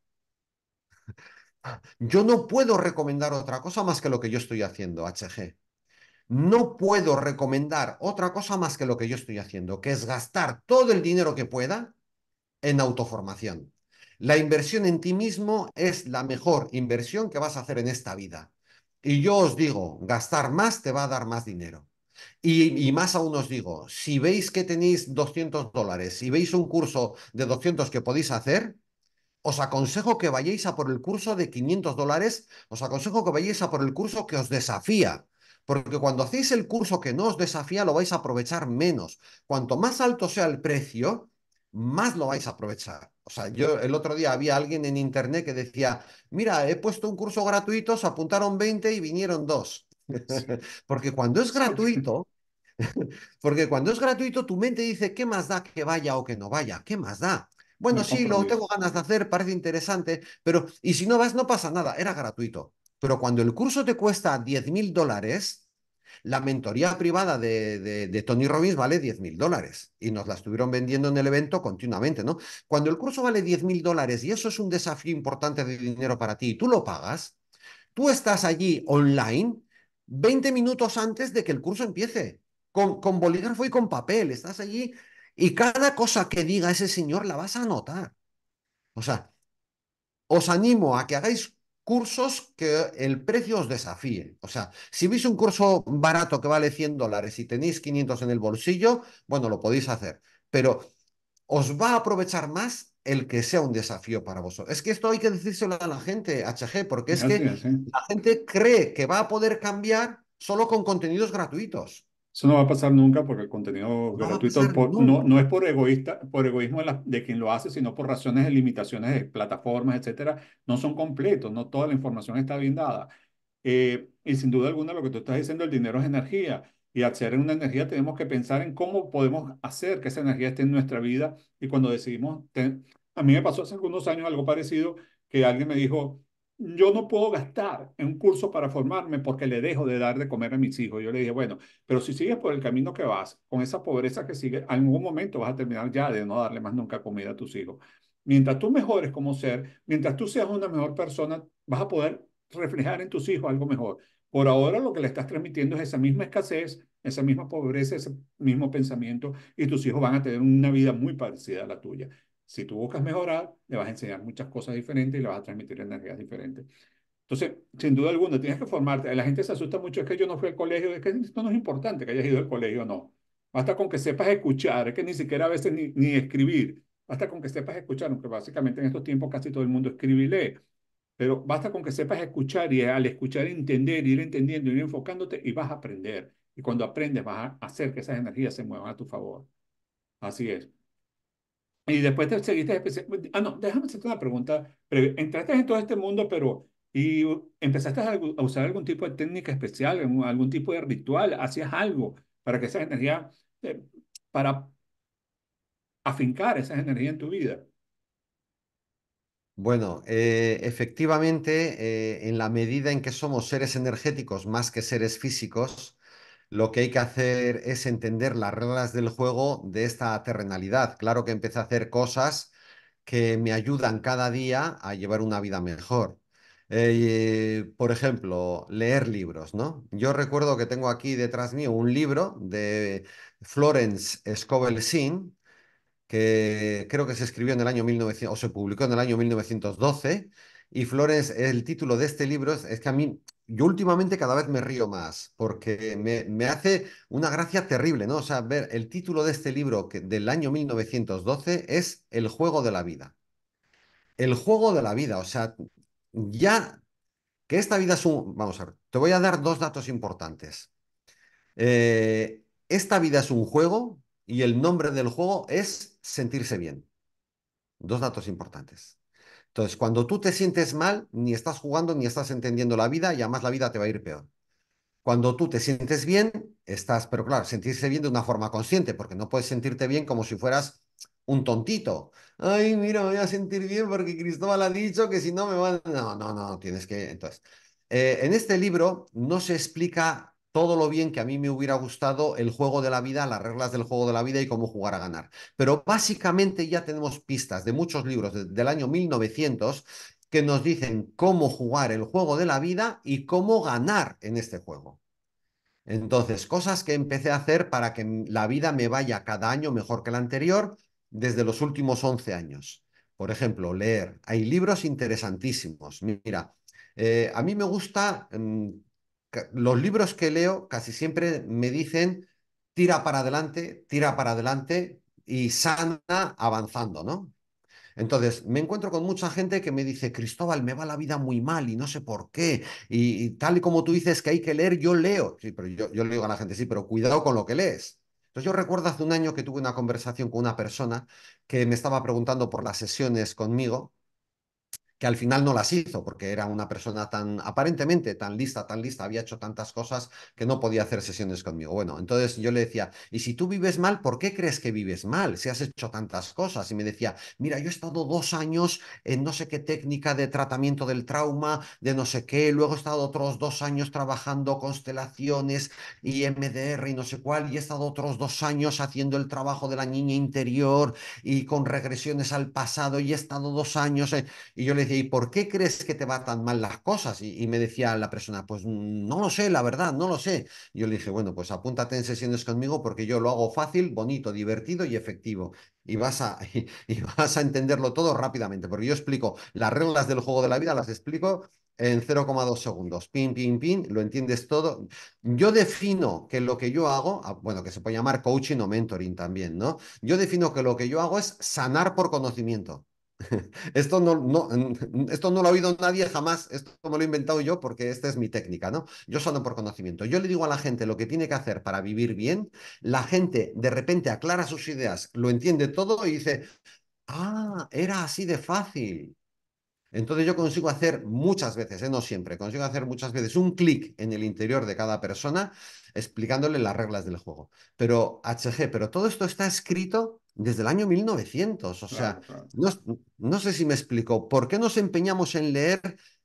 Yo no puedo recomendar otra cosa más que lo que yo estoy haciendo, HG. No puedo recomendar otra cosa más que lo que yo estoy haciendo, que es gastar todo el dinero que pueda en autoformación. La inversión en ti mismo es la mejor inversión que vas a hacer en esta vida. Y yo os digo, gastar más te va a dar más dinero. Y, más aún os digo, si veis que tenéis 200 dólares y veis un curso de 200 que podéis hacer, os aconsejo que vayáis a por el curso de 500 dólares, os aconsejo que vayáis a por el curso que os desafía. Porque cuando hacéis el curso que no os desafía, lo vais a aprovechar menos. Cuanto más alto sea el precio, más lo vais a aprovechar. O sea, yo el otro día había alguien en internet que decía, mira, he puesto un curso gratuito, se apuntaron 20 y vinieron dos. Porque cuando es gratuito, porque cuando es gratuito, tu mente dice, ¿qué más da que vaya o que no vaya? ¿Qué más da? Bueno, sí, lo tengo ganas de hacer, parece interesante, pero y si no vas, no pasa nada, era gratuito. Pero cuando el curso te cuesta 10 mil dólares, la mentoría privada de, Tony Robbins vale 10 mil dólares y nos la estuvieron vendiendo en el evento continuamente, ¿no? Cuando el curso vale 10 mil dólares y eso es un desafío importante de dinero para ti y tú lo pagas, tú estás allí online 20 minutos antes de que el curso empiece, con, bolígrafo y con papel, estás allí y cada cosa que diga ese señor la vas a anotar. O sea, os animo a que hagáis cursos que el precio os desafíe. O sea, si veis un curso barato que vale 100 dólares y tenéis 500 en el bolsillo, bueno, lo podéis hacer, pero os va a aprovechar más el que sea un desafío para vosotros. Es que esto hay que decírselo a la gente, HG, porque es que la gente cree que va a poder cambiar solo con contenidos gratuitos. Eso no va a pasar nunca porque el contenido gratuito no, es por egoísta, por egoísmo de, quien lo hace, sino por razones de limitaciones de plataformas, etcétera. No son completos, no toda la información está bien eh, y sin duda alguna, lo que tú estás diciendo, el dinero es energía y al ser una energía tenemos que pensar en cómo podemos hacer que esa energía esté en nuestra vida y cuando decidimos... A mí me pasó hace algunos años algo parecido que alguien me dijo, yo no puedo gastar en un curso para formarme porque le dejo de dar de comer a mis hijos. Yo le dije, bueno, pero si sigues por el camino que vas, con esa pobreza que sigue, en algún momento vas a terminar ya de no darle más nunca comida a tus hijos. Mientras tú mejores como ser, mientras tú seas una mejor persona, vas a poder reflejar en tus hijos algo mejor. Por ahora lo que le estás transmitiendo es esa misma escasez, esa misma pobreza, ese mismo pensamiento, y tus hijos van a tener una vida muy parecida a la tuya. Si tú buscas mejorar, le vas a enseñar muchas cosas diferentes y le vas a transmitir energías diferentes. Entonces, sin duda alguna, tienes que formarte. La gente se asusta mucho, es que yo no fui al colegio, es que esto no es importante que hayas ido al colegio o no. Basta con que sepas escuchar, es que ni siquiera a veces ni, ni escribir. Basta con que sepas escuchar, aunque básicamente en estos tiempos casi todo el mundo escribe y lee pero basta con que sepas escuchar y eh, al escuchar entender, ir entendiendo, ir enfocándote y vas a aprender. Y cuando aprendes vas a hacer que esas energías se muevan a tu favor. Así es. Y después te seguiste Ah, no, déjame hacerte una pregunta. entraste en todo este mundo, pero ¿y empezaste a, usar algún tipo de técnica especial, algún tipo de ritual? ¿Hacías algo para que esa energía eh, para afincar esas energías en tu vida? Bueno, eh, efectivamente, eh, en la medida en que somos seres energéticos más que seres físicos, lo que hay que hacer es entender las reglas del juego de esta terrenalidad. Claro que empecé a hacer cosas que me ayudan cada día a llevar una vida mejor. Eh, por ejemplo, leer libros, ¿no? Yo recuerdo que tengo aquí detrás mío un libro de Florence Scovel Sin que creo que se escribió en el año 1900, o se publicó en el año 1912. Y Flores, el título de este libro es, que a mí, yo últimamente cada vez me río más, porque me, hace una gracia terrible, ¿no? O sea, ver el título de este libro que, del año 1912 es El juego de la vida. El juego de la vida, o sea, ya que esta vida es un... Vamos a ver, te voy a dar dos datos importantes. Eh, esta vida es un juego y el nombre del juego es sentirse bien. Dos datos importantes. Entonces, cuando tú te sientes mal, ni estás jugando ni estás entendiendo la vida y además la vida te va a ir peor. Cuando tú te sientes bien, estás, pero claro, sentirse bien de una forma consciente, porque no puedes sentirte bien como si fueras un tontito. Ay, mira, me voy a sentir bien porque Cristóbal ha dicho que si no me van... No, no, no, tienes que... Entonces, eh, en este libro no se explica todo lo bien que a mí me hubiera gustado el juego de la vida, las reglas del juego de la vida y cómo jugar a ganar. Pero básicamente ya tenemos pistas de muchos libros del año 1900 que nos dicen cómo jugar el juego de la vida y cómo ganar en este juego. Entonces, cosas que empecé a hacer para que la vida me vaya cada año mejor que la anterior desde los últimos 11 años. Por ejemplo, leer. Hay libros interesantísimos. Mira, eh, a mí me gusta mm, los libros que leo casi siempre me dicen tira para adelante, tira para adelante y sana avanzando, ¿no? Entonces, me encuentro con mucha gente que me dice, Cristóbal, me va la vida muy mal y no sé por qué. Y, tal y como tú dices que hay que leer, yo leo. Sí, pero yo, yo le digo a la gente, sí, pero cuidado con lo que lees. Entonces, yo recuerdo hace un año que tuve una conversación con una persona que me estaba preguntando por las sesiones conmigo que al final no las hizo, porque era una persona tan aparentemente tan lista, tan lista, había hecho tantas cosas que no podía hacer sesiones conmigo. Bueno, entonces yo le decía, ¿y si tú vives mal, por qué crees que vives mal? Si has hecho tantas cosas. Y me decía, mira, yo he estado dos años en no sé qué técnica de tratamiento del trauma, de no sé qué, luego he estado otros dos años trabajando constelaciones y MDR y no sé cuál, y he estado otros dos años haciendo el trabajo de la niña interior y con regresiones al pasado, y he estado dos años, y yo le ¿y por qué crees que te van tan mal las cosas? Y, me decía la persona, pues no lo sé, la verdad, no lo sé. yo le dije, bueno, pues apúntate en sesiones conmigo porque yo lo hago fácil, bonito, divertido y efectivo. Y vas, a, y vas a entenderlo todo rápidamente, porque yo explico las reglas del juego de la vida, las explico en 0,2 segundos. Pin, pin, pin, lo entiendes todo. Yo defino que lo que yo hago, ah, bueno, que se puede llamar coaching o mentoring también, ¿no? Yo defino que lo que yo hago es sanar por conocimiento. Esto no, mm, esto no lo ha oído nadie jamás, esto me lo he inventado yo porque esta es mi técnica, ¿no? Yo solo por conocimiento. Yo le digo a la gente lo que tiene que hacer para vivir bien, la gente de repente aclara sus ideas, lo entiende todo y dice, ah, era así de fácil. Entonces yo consigo hacer muchas veces, ¿eh? no siempre, consigo hacer muchas veces un clic en el interior de cada persona explicándole las reglas del juego. Pero HG, pero todo esto está escrito desde el año 1900. O sea, No, sé si me explico. ¿Por qué nos empeñamos en leer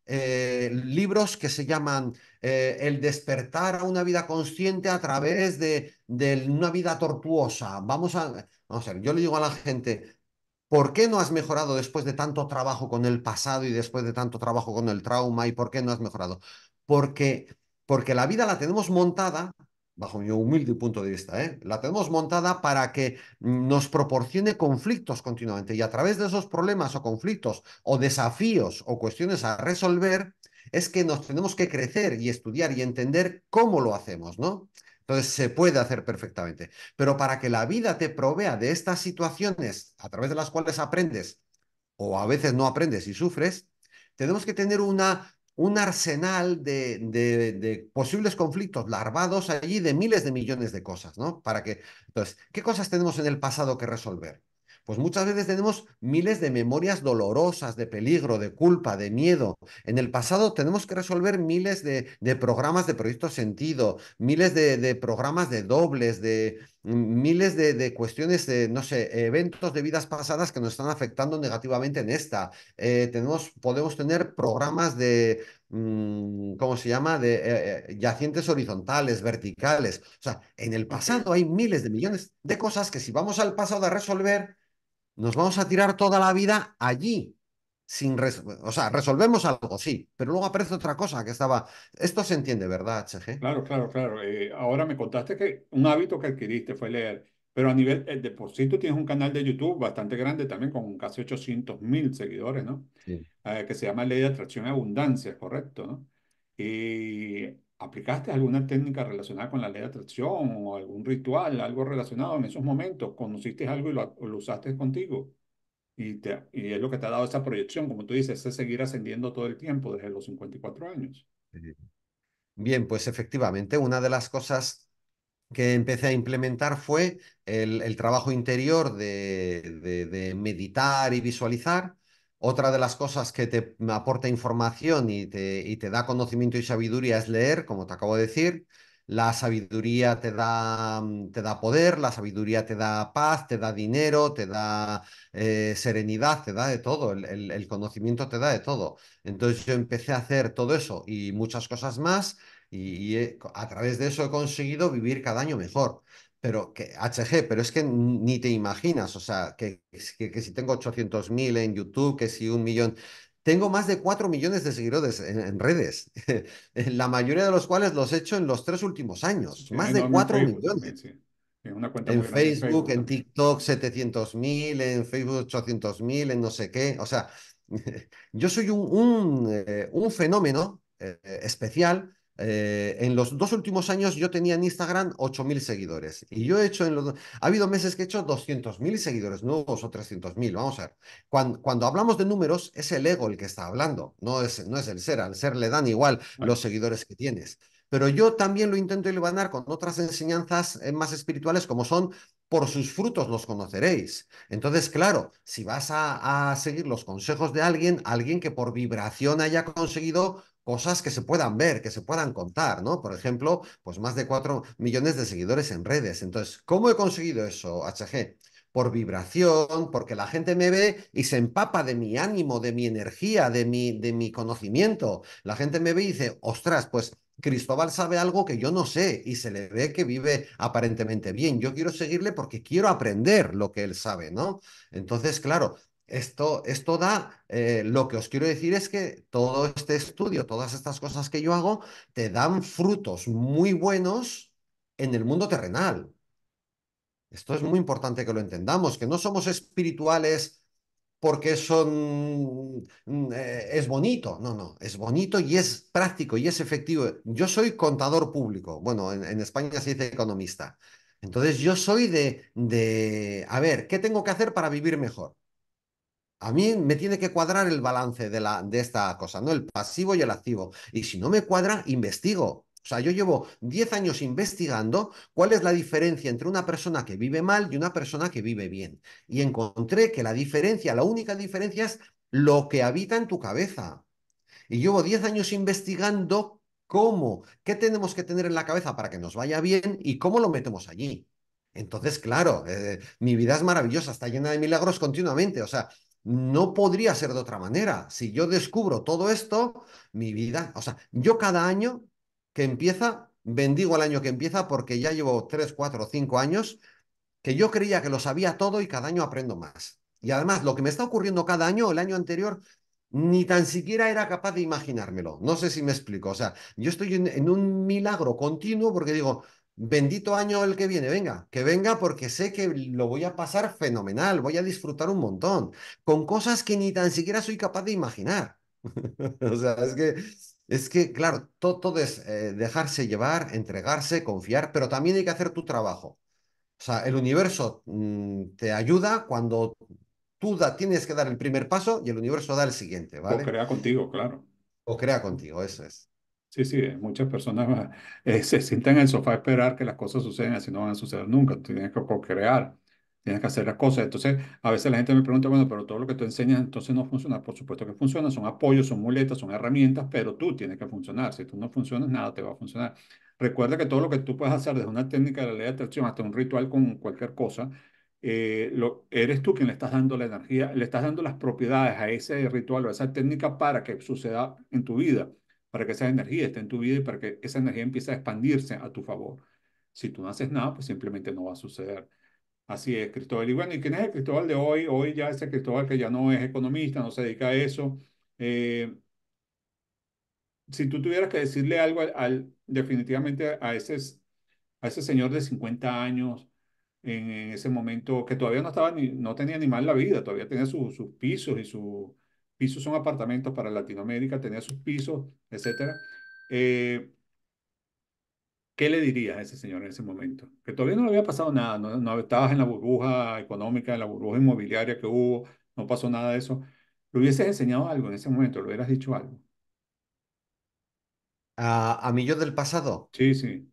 eh, libros que se llaman eh, El despertar a una vida consciente a través de, de una vida tortuosa? Vamos a, vamos a ver, yo le digo a la gente, ¿Por qué no has mejorado después de tanto trabajo con el pasado y después de tanto trabajo con el trauma? ¿Y por qué no has mejorado? Porque, porque la vida la tenemos montada bajo mi humilde punto de vista, ¿eh? la tenemos montada para que nos proporcione conflictos continuamente y a través de esos problemas o conflictos o desafíos o cuestiones a resolver es que nos tenemos que crecer y estudiar y entender cómo lo hacemos, ¿no? Entonces se puede hacer perfectamente, pero para que la vida te provea de estas situaciones a través de las cuales aprendes o a veces no aprendes y sufres, tenemos que tener una un arsenal de, posibles conflictos larvados allí de miles de millones de cosas, ¿no? Para que, entonces, ¿qué cosas tenemos en el pasado que resolver? Pues muchas veces tenemos miles de memorias dolorosas, de peligro, de culpa, de miedo. En el pasado tenemos que resolver miles de, programas de proyecto sentido, miles de, programas de dobles, de, mm, miles de, cuestiones, de, no sé, eventos de vidas pasadas que nos están afectando negativamente en esta. Eh, tenemos, podemos tener programas de, mm, ¿cómo se llama?, de eh, eh, yacientes horizontales, verticales. O sea, en el pasado hay miles de millones de cosas que si vamos al pasado a resolver, nos vamos a tirar toda la vida allí. Sin o sea, resolvemos algo, sí, pero luego aparece otra cosa que estaba. Esto se entiende, ¿verdad, HG? Claro, claro, claro. Eh, ahora me contaste que un hábito que adquiriste fue leer, pero a nivel eh, de por sí tú tienes un canal de YouTube bastante grande también, con casi 800 mil seguidores, ¿no? Sí. Eh, que se llama Ley de Atracción y Abundancia, correcto, ¿no? Y ¿Aplicaste alguna técnica relacionada con la ley de atracción o algún ritual, algo relacionado en esos momentos? ¿Conociste algo y lo, usaste contigo? Y, es lo que te ha dado esa proyección, como tú dices, es seguir ascendiendo todo el tiempo desde los 54 años. Bien, pues efectivamente, una de las cosas que empecé a implementar fue el, trabajo interior de meditar y visualizar otra de las cosas que te aporta información y te, da conocimiento y sabiduría es leer, como te acabo de decir. La sabiduría te da, mm, poder, la sabiduría te da paz, te da dinero, te da eh, serenidad, te da de todo, el, conocimiento te da de todo. Entonces yo empecé a hacer todo eso y muchas cosas más y, a través de eso he conseguido vivir cada año mejor pero que HG, pero es que ni te imaginas, o sea, que, si tengo 800.000 en YouTube, que si un millón, tengo más de 4 millones de seguidores en, redes, la mayoría de los cuales los he hecho en los tres últimos años, más de 4 millones. En, Facebook, en, TikTok 700.000, en Facebook 800.000, en no sé qué. O sea, yo soy un, un, eh, fenómeno eh, especial eh, en los dos últimos años yo tenía en Instagram 8.000 seguidores y yo he hecho en los... Ha habido meses que he hecho 200.000 seguidores nuevos o 300.000, vamos a ver. Cuando, cuando, hablamos de números es el ego el que está hablando, no es, no es el ser, al ser le dan igual los seguidores que tienes. Pero yo también lo intento elevar con otras enseñanzas eh, más espirituales como son por sus frutos los conoceréis. Entonces, claro, si vas a, seguir los consejos de alguien, alguien que por vibración haya conseguido cosas que se puedan ver, que se puedan contar, ¿no? Por ejemplo, pues más de 4 millones de seguidores en redes. Entonces, ¿cómo he conseguido eso, HG? Por vibración, porque la gente me ve y se empapa de mi ánimo, de mi energía, de mi, de mi conocimiento. La gente me ve y dice, ostras, pues Cristóbal sabe algo que yo no sé y se le ve que vive aparentemente bien. Yo quiero seguirle porque quiero aprender lo que él sabe, ¿no? Entonces, claro, esto, da, eh, lo que os quiero decir es que todo este estudio, todas estas cosas que yo hago, te dan frutos muy buenos en el mundo terrenal. Esto es muy importante que lo entendamos, que no somos espirituales porque son mm, eh, es bonito. No, no, es bonito y es práctico y es efectivo. Yo soy contador público. Bueno, en, en España se dice economista. Entonces yo soy de, de, a ver, ¿qué tengo que hacer para vivir mejor? A mí me tiene que cuadrar el balance de, la, de esta cosa, ¿no? El pasivo y el activo. Y si no me cuadra, investigo. O sea, yo llevo 10 años investigando cuál es la diferencia entre una persona que vive mal y una persona que vive bien. Y encontré que la diferencia, la única diferencia es lo que habita en tu cabeza. Y llevo 10 años investigando cómo, qué tenemos que tener en la cabeza para que nos vaya bien y cómo lo metemos allí. Entonces, claro, eh, mi vida es maravillosa, está llena de milagros continuamente. O sea, no podría ser de otra manera. Si yo descubro todo esto, mi vida, o sea, yo cada año que empieza, bendigo al año que empieza porque ya llevo 3, 4, 5 años que yo creía que lo sabía todo y cada año aprendo más. Y además, lo que me está ocurriendo cada año, el año anterior, ni tan siquiera era capaz de imaginármelo. No sé si me explico. O sea, yo estoy en un milagro continuo porque digo, bendito año el que viene, venga, que venga porque sé que lo voy a pasar fenomenal, voy a disfrutar un montón, con cosas que ni tan siquiera soy capaz de imaginar. o sea, es que, es que, claro, todo, es eh, dejarse llevar, entregarse, confiar, pero también hay que hacer tu trabajo. O sea, el universo mm, te ayuda cuando tú tienes que dar el primer paso y el universo da el siguiente, ¿vale? O crea contigo, claro. O crea contigo, eso es. Sí, sí, muchas personas eh, se sientan en el sofá a esperar que las cosas sucedan, así no van a suceder nunca, tienes que co-crear, tienes que hacer las cosas. Entonces, a veces la gente me pregunta, bueno, pero todo lo que tú enseñas entonces no funciona. Por supuesto que funciona, son apoyos, son muletas, son herramientas, pero tú tienes que funcionar. Si tú no funcionas, nada te va a funcionar. Recuerda que todo lo que tú puedes hacer, desde una técnica de la ley de atracción hasta un ritual con cualquier cosa, eh, lo, eres tú quien le estás dando la energía, le estás dando las propiedades a ese ritual o a esa técnica para que suceda en tu vida para que esa energía esté en tu vida y para que esa energía empiece a expandirse a tu favor. Si tú no haces nada, pues simplemente no va a suceder. Así es, Cristóbal. Y bueno, ¿y quién es el Cristóbal de hoy? Hoy ya ese Cristóbal que ya no es economista, no se dedica a eso. Eh, si tú tuvieras que decirle algo al, definitivamente a ese, a ese señor de 50 años, en, ese momento, que todavía no, estaba ni, no tenía ni mal la vida, todavía tenía sus pisos y su, Pisos son apartamentos para Latinoamérica, tenía sus pisos, etcétera. Eh, ¿Qué le dirías a ese señor en ese momento? Que todavía no le había pasado nada, no, estabas en la burbuja económica, en la burbuja inmobiliaria que hubo, no pasó nada de eso. ¿Le hubieses enseñado algo en ese momento? ¿Le hubieras dicho algo? ¿A, a mí yo del pasado? Sí, sí.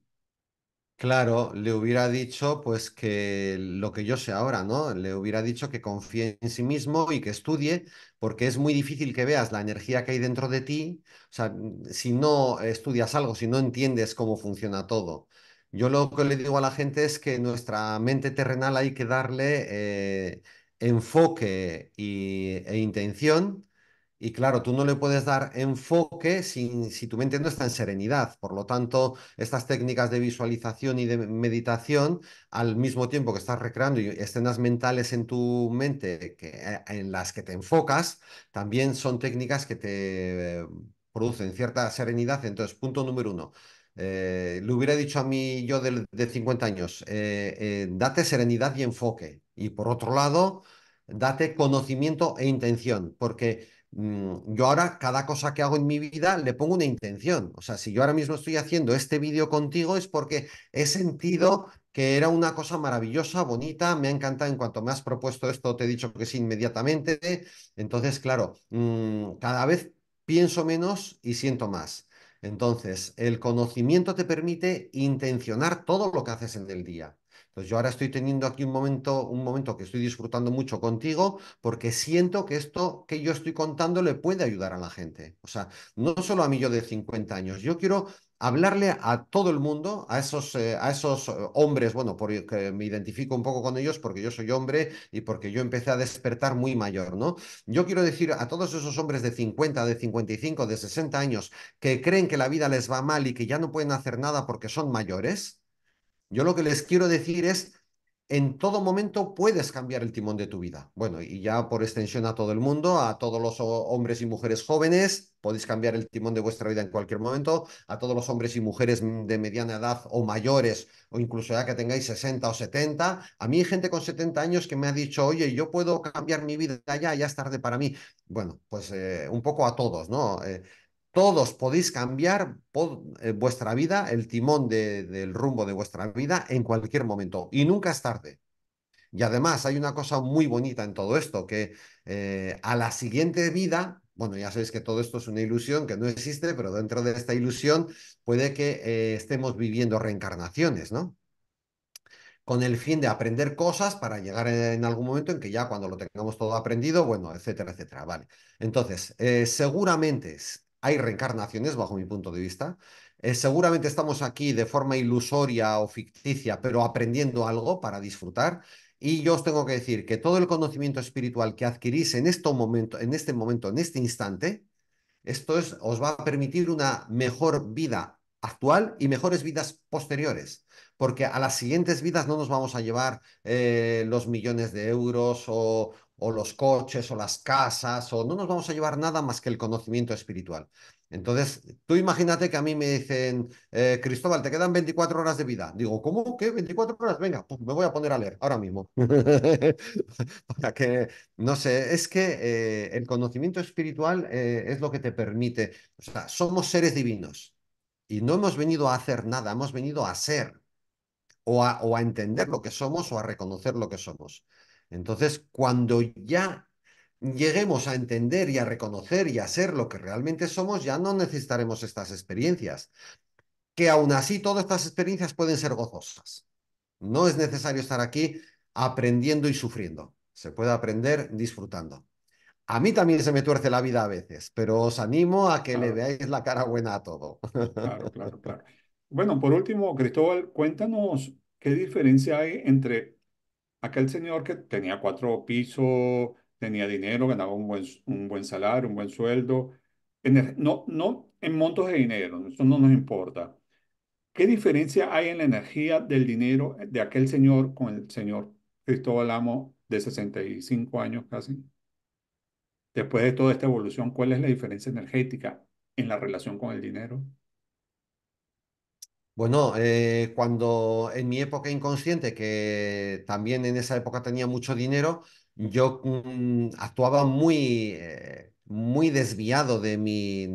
Claro, le hubiera dicho pues que lo que yo sé ahora, ¿no? Le hubiera dicho que confíe en sí mismo y que estudie, porque es muy difícil que veas la energía que hay dentro de ti, o sea, mm, si no estudias algo, si no entiendes cómo funciona todo. Yo lo que le digo a la gente es que nuestra mente terrenal hay que darle eh, enfoque e intención y claro, tú no le puedes dar enfoque si tu mente no está en serenidad. Por lo tanto, estas técnicas de visualización y de meditación, al mismo tiempo que estás recreando escenas mentales en tu mente que, eh, en las que te enfocas, también son técnicas que te producen cierta serenidad. Entonces, punto número uno. Eh, le hubiera dicho a mí yo de, 50 años, eh, date serenidad y enfoque. Y por otro lado, date conocimiento e intención, porque Mm, yo ahora cada cosa que hago en mi vida le pongo una intención. O sea, si yo ahora mismo estoy haciendo este vídeo contigo es porque he sentido que era una cosa maravillosa, bonita, me ha encantado en cuanto me has propuesto esto, te he dicho que sí inmediatamente. Entonces, claro, mm, cada vez pienso menos y siento más. Entonces, el conocimiento te permite intencionar todo lo que haces en el día. Entonces yo ahora estoy teniendo aquí un momento, un momento que estoy disfrutando mucho contigo porque siento que esto que yo estoy contando le puede ayudar a la gente. O sea, no solo a mí yo de 50 años, yo quiero hablarle a todo el mundo, a esos, eh, a esos eh, hombres, bueno, porque me identifico un poco con ellos porque yo soy hombre y porque yo empecé a despertar muy mayor, ¿no? Yo quiero decir a todos esos hombres de 50, de 55, de 60 años que creen que la vida les va mal y que ya no pueden hacer nada porque son mayores, yo lo que les quiero decir es, en todo momento puedes cambiar el timón de tu vida. Bueno, y ya por extensión a todo el mundo, a todos los hombres y mujeres jóvenes, podéis cambiar el timón de vuestra vida en cualquier momento, a todos los hombres y mujeres de mediana edad o mayores, o incluso ya que tengáis 60 o 70. A mí hay gente con 70 años que me ha dicho, oye, yo puedo cambiar mi vida ya, ya es tarde para mí. Bueno, pues eh, un poco a todos, ¿no? Eh, todos podéis cambiar eh, vuestra vida, el timón del rumbo de vuestra vida en cualquier momento y nunca es tarde. Y además hay una cosa muy bonita en todo esto, que eh, a la siguiente vida, bueno, ya sabéis que todo esto es una ilusión que no existe, pero dentro de esta ilusión puede que eh, estemos viviendo reencarnaciones, ¿no? Con el fin de aprender cosas para llegar en algún momento en que ya cuando lo tengamos todo aprendido, bueno, etcétera, etcétera, ¿vale? Entonces, seguramente hay reencarnaciones bajo mi punto de vista. Eh, seguramente estamos aquí de forma ilusoria o ficticia, pero aprendiendo algo para disfrutar. Y yo os tengo que decir que todo el conocimiento espiritual que adquirís en, este momento, en este momento, en este instante, esto os va a permitir una mejor vida actual y mejores vidas posteriores, porque a las siguientes vidas no nos vamos a llevar eh, los millones de euros o o los coches o las casas, o no nos vamos a llevar nada más que el conocimiento espiritual. Entonces, tú imagínate que a mí me dicen, eh, Cristóbal, te quedan 24 horas de vida. Digo, ¿cómo que 24 horas? Venga, pues me voy a poner a leer ahora mismo. sea que, no sé, es que eh, el conocimiento espiritual eh, es lo que te permite, o sea, somos seres divinos y no hemos venido a hacer nada, hemos venido a ser o o a entender lo que somos o a reconocer lo que somos. Entonces, cuando ya lleguemos a entender y a reconocer y a ser lo que realmente somos, ya no necesitaremos estas experiencias. Que aún así todas estas experiencias pueden ser gozosas. No es necesario estar aquí aprendiendo y sufriendo. Se puede aprender disfrutando. A mí también se me tuerce la vida a veces, pero os animo a que le veáis la cara buena a todo. Claro, claro, claro. Bueno, por último, Cristóbal, cuéntanos qué diferencia hay entre aquel señor que tenía cuatro pisos, tenía dinero, ganaba un buen, un buen salario, un buen sueldo, no, no en montos de dinero, eso no nos importa. ¿Qué diferencia hay en la energía del dinero de aquel señor con el señor Cristóbal Amo de 65 años casi? Después de toda esta evolución, ¿cuál es la diferencia energética en la relación con el dinero? Bueno, pues eh, cuando en mi época inconsciente, que también en esa época tenía mucho dinero, yo mm, actuaba muy, eh, muy desviado de mi,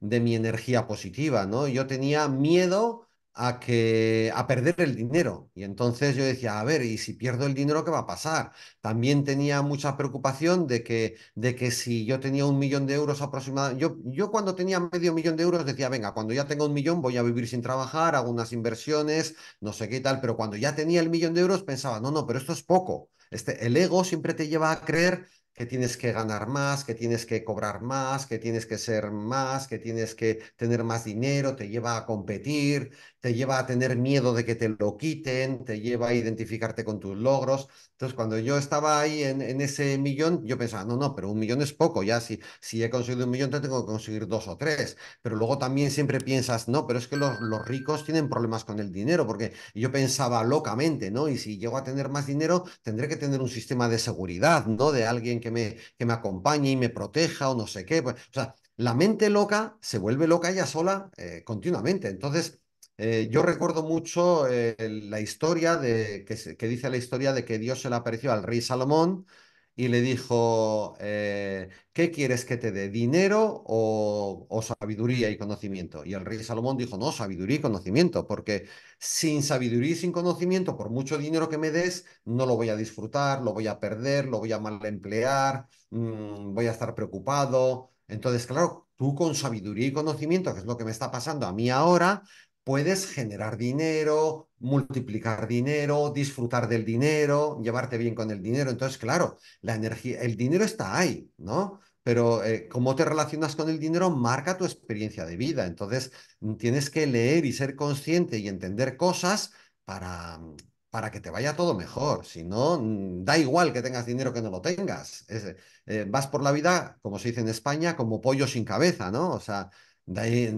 de mi energía positiva, ¿no? Yo tenía miedo a, que, a perder el dinero. Y entonces yo decía, a ver, ¿y si pierdo el dinero, qué va a pasar? También tenía mucha preocupación de que, de que si yo tenía un millón de euros aproximadamente, yo, cuando tenía medio millón de euros decía, venga, cuando ya tengo un millón voy a vivir sin trabajar, hago unas inversiones, no sé qué tal, pero cuando ya tenía el millón de euros pensaba, no, no, pero esto es poco. Este, el ego siempre te lleva a creer que tienes que ganar más, que tienes que cobrar más, que tienes que ser más, que tienes que tener más dinero, te lleva a competir te lleva a tener miedo de que te lo quiten, te lleva a identificarte con tus logros. Entonces, cuando yo estaba ahí en, ese millón, yo pensaba, no, no, pero un millón es poco, ya si, si he conseguido un millón, te tengo que conseguir dos o tres. Pero luego también siempre piensas, no, pero es que los, los ricos tienen problemas con el dinero, porque yo pensaba locamente, ¿no? Y si llego a tener más dinero, tendré que tener un sistema de seguridad, ¿no? De alguien que me, que me acompañe y me proteja o no sé qué. Pues, o sea, la mente loca se vuelve loca ella sola eh, continuamente. Entonces, eh, yo recuerdo mucho eh, la historia de, que, dice la historia de que Dios se le apareció al rey Salomón y le dijo, eh, ¿qué quieres que te dé? ¿Dinero o, sabiduría y conocimiento? Y el rey Salomón dijo, no, sabiduría y conocimiento, porque sin sabiduría y sin conocimiento, por mucho dinero que me des, no lo voy a disfrutar, lo voy a perder, lo voy a mal emplear, mm, voy a estar preocupado. Entonces, claro, tú con sabiduría y conocimiento, que es lo que me está pasando a mí ahora, puedes generar dinero, multiplicar dinero, disfrutar del dinero, llevarte bien con el dinero. Entonces, claro, la energía, el dinero está ahí, ¿no? Pero eh, cómo te relacionas con el dinero marca tu experiencia de vida. Entonces, mm, tienes que leer y ser consciente y entender cosas para, mm, para que te vaya todo mejor. Si no, mm, da igual que tengas dinero que no lo tengas. Eh, eh, vas por la vida, como se dice en España, como pollo sin cabeza, ¿no? O sea, de ahí,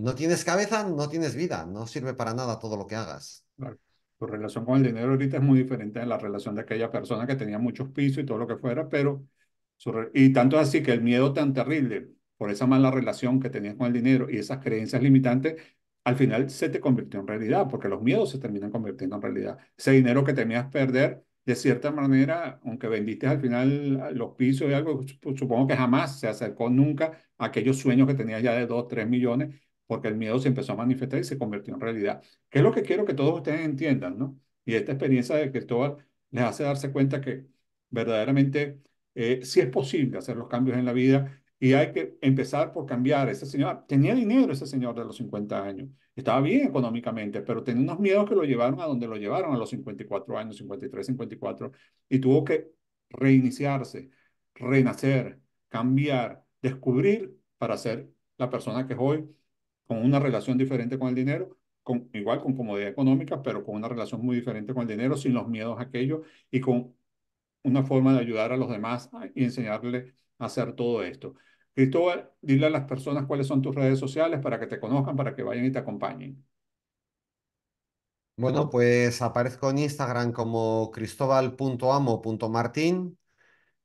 no tienes cabeza, no tienes vida, no sirve para nada todo lo que hagas. Tu relación con el dinero ahorita es muy diferente a la relación de aquella persona que tenía muchos pisos y todo lo que fuera, pero... Y tanto es así que el miedo tan terrible por esa mala relación que tenías con el dinero y esas creencias limitantes, al final se te convirtió en realidad, porque los miedos se terminan convirtiendo en realidad. Ese dinero que temías perder, de cierta manera, aunque vendiste al final los pisos y algo, supongo que jamás se acercó nunca a aquellos sueños que tenías ya de dos, tres millones, porque el miedo se empezó a manifestar y se convirtió en realidad. ¿Qué es lo que quiero que todos ustedes entiendan, no? Y esta experiencia de Cristóbal les hace darse cuenta que verdaderamente eh, sí es posible hacer los cambios en la vida y hay que empezar por cambiar. Ese señor tenía dinero, ese señor de los 50 años. Estaba bien económicamente, pero tenía unos miedos que lo llevaron a donde lo llevaron a los 54 años, 53, 54, y tuvo que reiniciarse, renacer, cambiar, descubrir para ser la persona que es hoy con una relación diferente con el dinero, con, igual con comodidad económica, pero con una relación muy diferente con el dinero, sin los miedos aquellos y con una forma de ayudar a los demás y enseñarle a hacer todo esto. Cristóbal, dile a las personas cuáles son tus redes sociales para que te conozcan, para que vayan y te acompañen. Bueno, pues aparezco en Instagram como cristóbal.amo.martín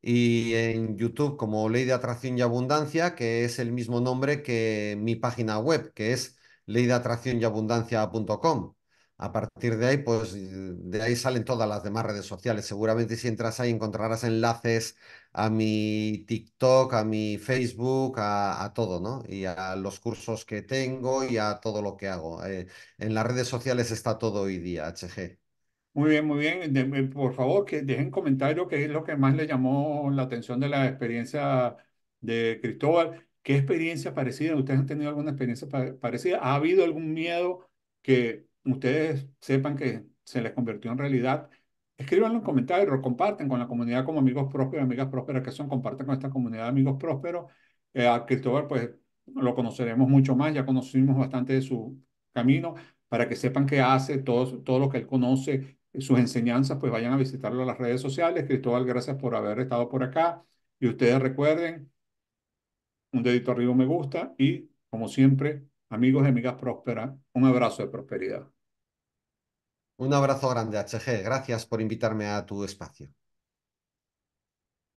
y en YouTube como Ley de Atracción y Abundancia, que es el mismo nombre que mi página web, que es Abundancia.com. A partir de ahí, pues de ahí salen todas las demás redes sociales. Seguramente si entras ahí encontrarás enlaces a mi TikTok, a mi Facebook, a, todo, ¿no? Y a los cursos que tengo y a todo lo que hago. Eh, en las redes sociales está todo hoy día, HG. Muy bien, muy bien. por favor, que dejen comentario qué es lo que más le llamó la atención de la experiencia de Cristóbal. ¿Qué experiencia parecida? ¿Ustedes han tenido alguna experiencia parecida? ¿Ha habido algún miedo que ustedes sepan que se les convirtió en realidad? Escríbanlo en comentarios, comparten con la comunidad como amigos prósperos, amigas prósperas que son, comparten con esta comunidad de amigos prósperos. Eh, a Cristóbal, pues lo conoceremos mucho más, ya conocimos bastante de su camino, para que sepan qué hace, todo, todo lo que él conoce, sus enseñanzas, pues vayan a visitarlo a las redes sociales. Cristóbal, gracias por haber estado por acá. Y ustedes recuerden, un dedito arriba, me gusta. Y como siempre, amigos y amigas prósperas, un abrazo de prosperidad. Un abrazo grande, HG. Gracias por invitarme a tu espacio.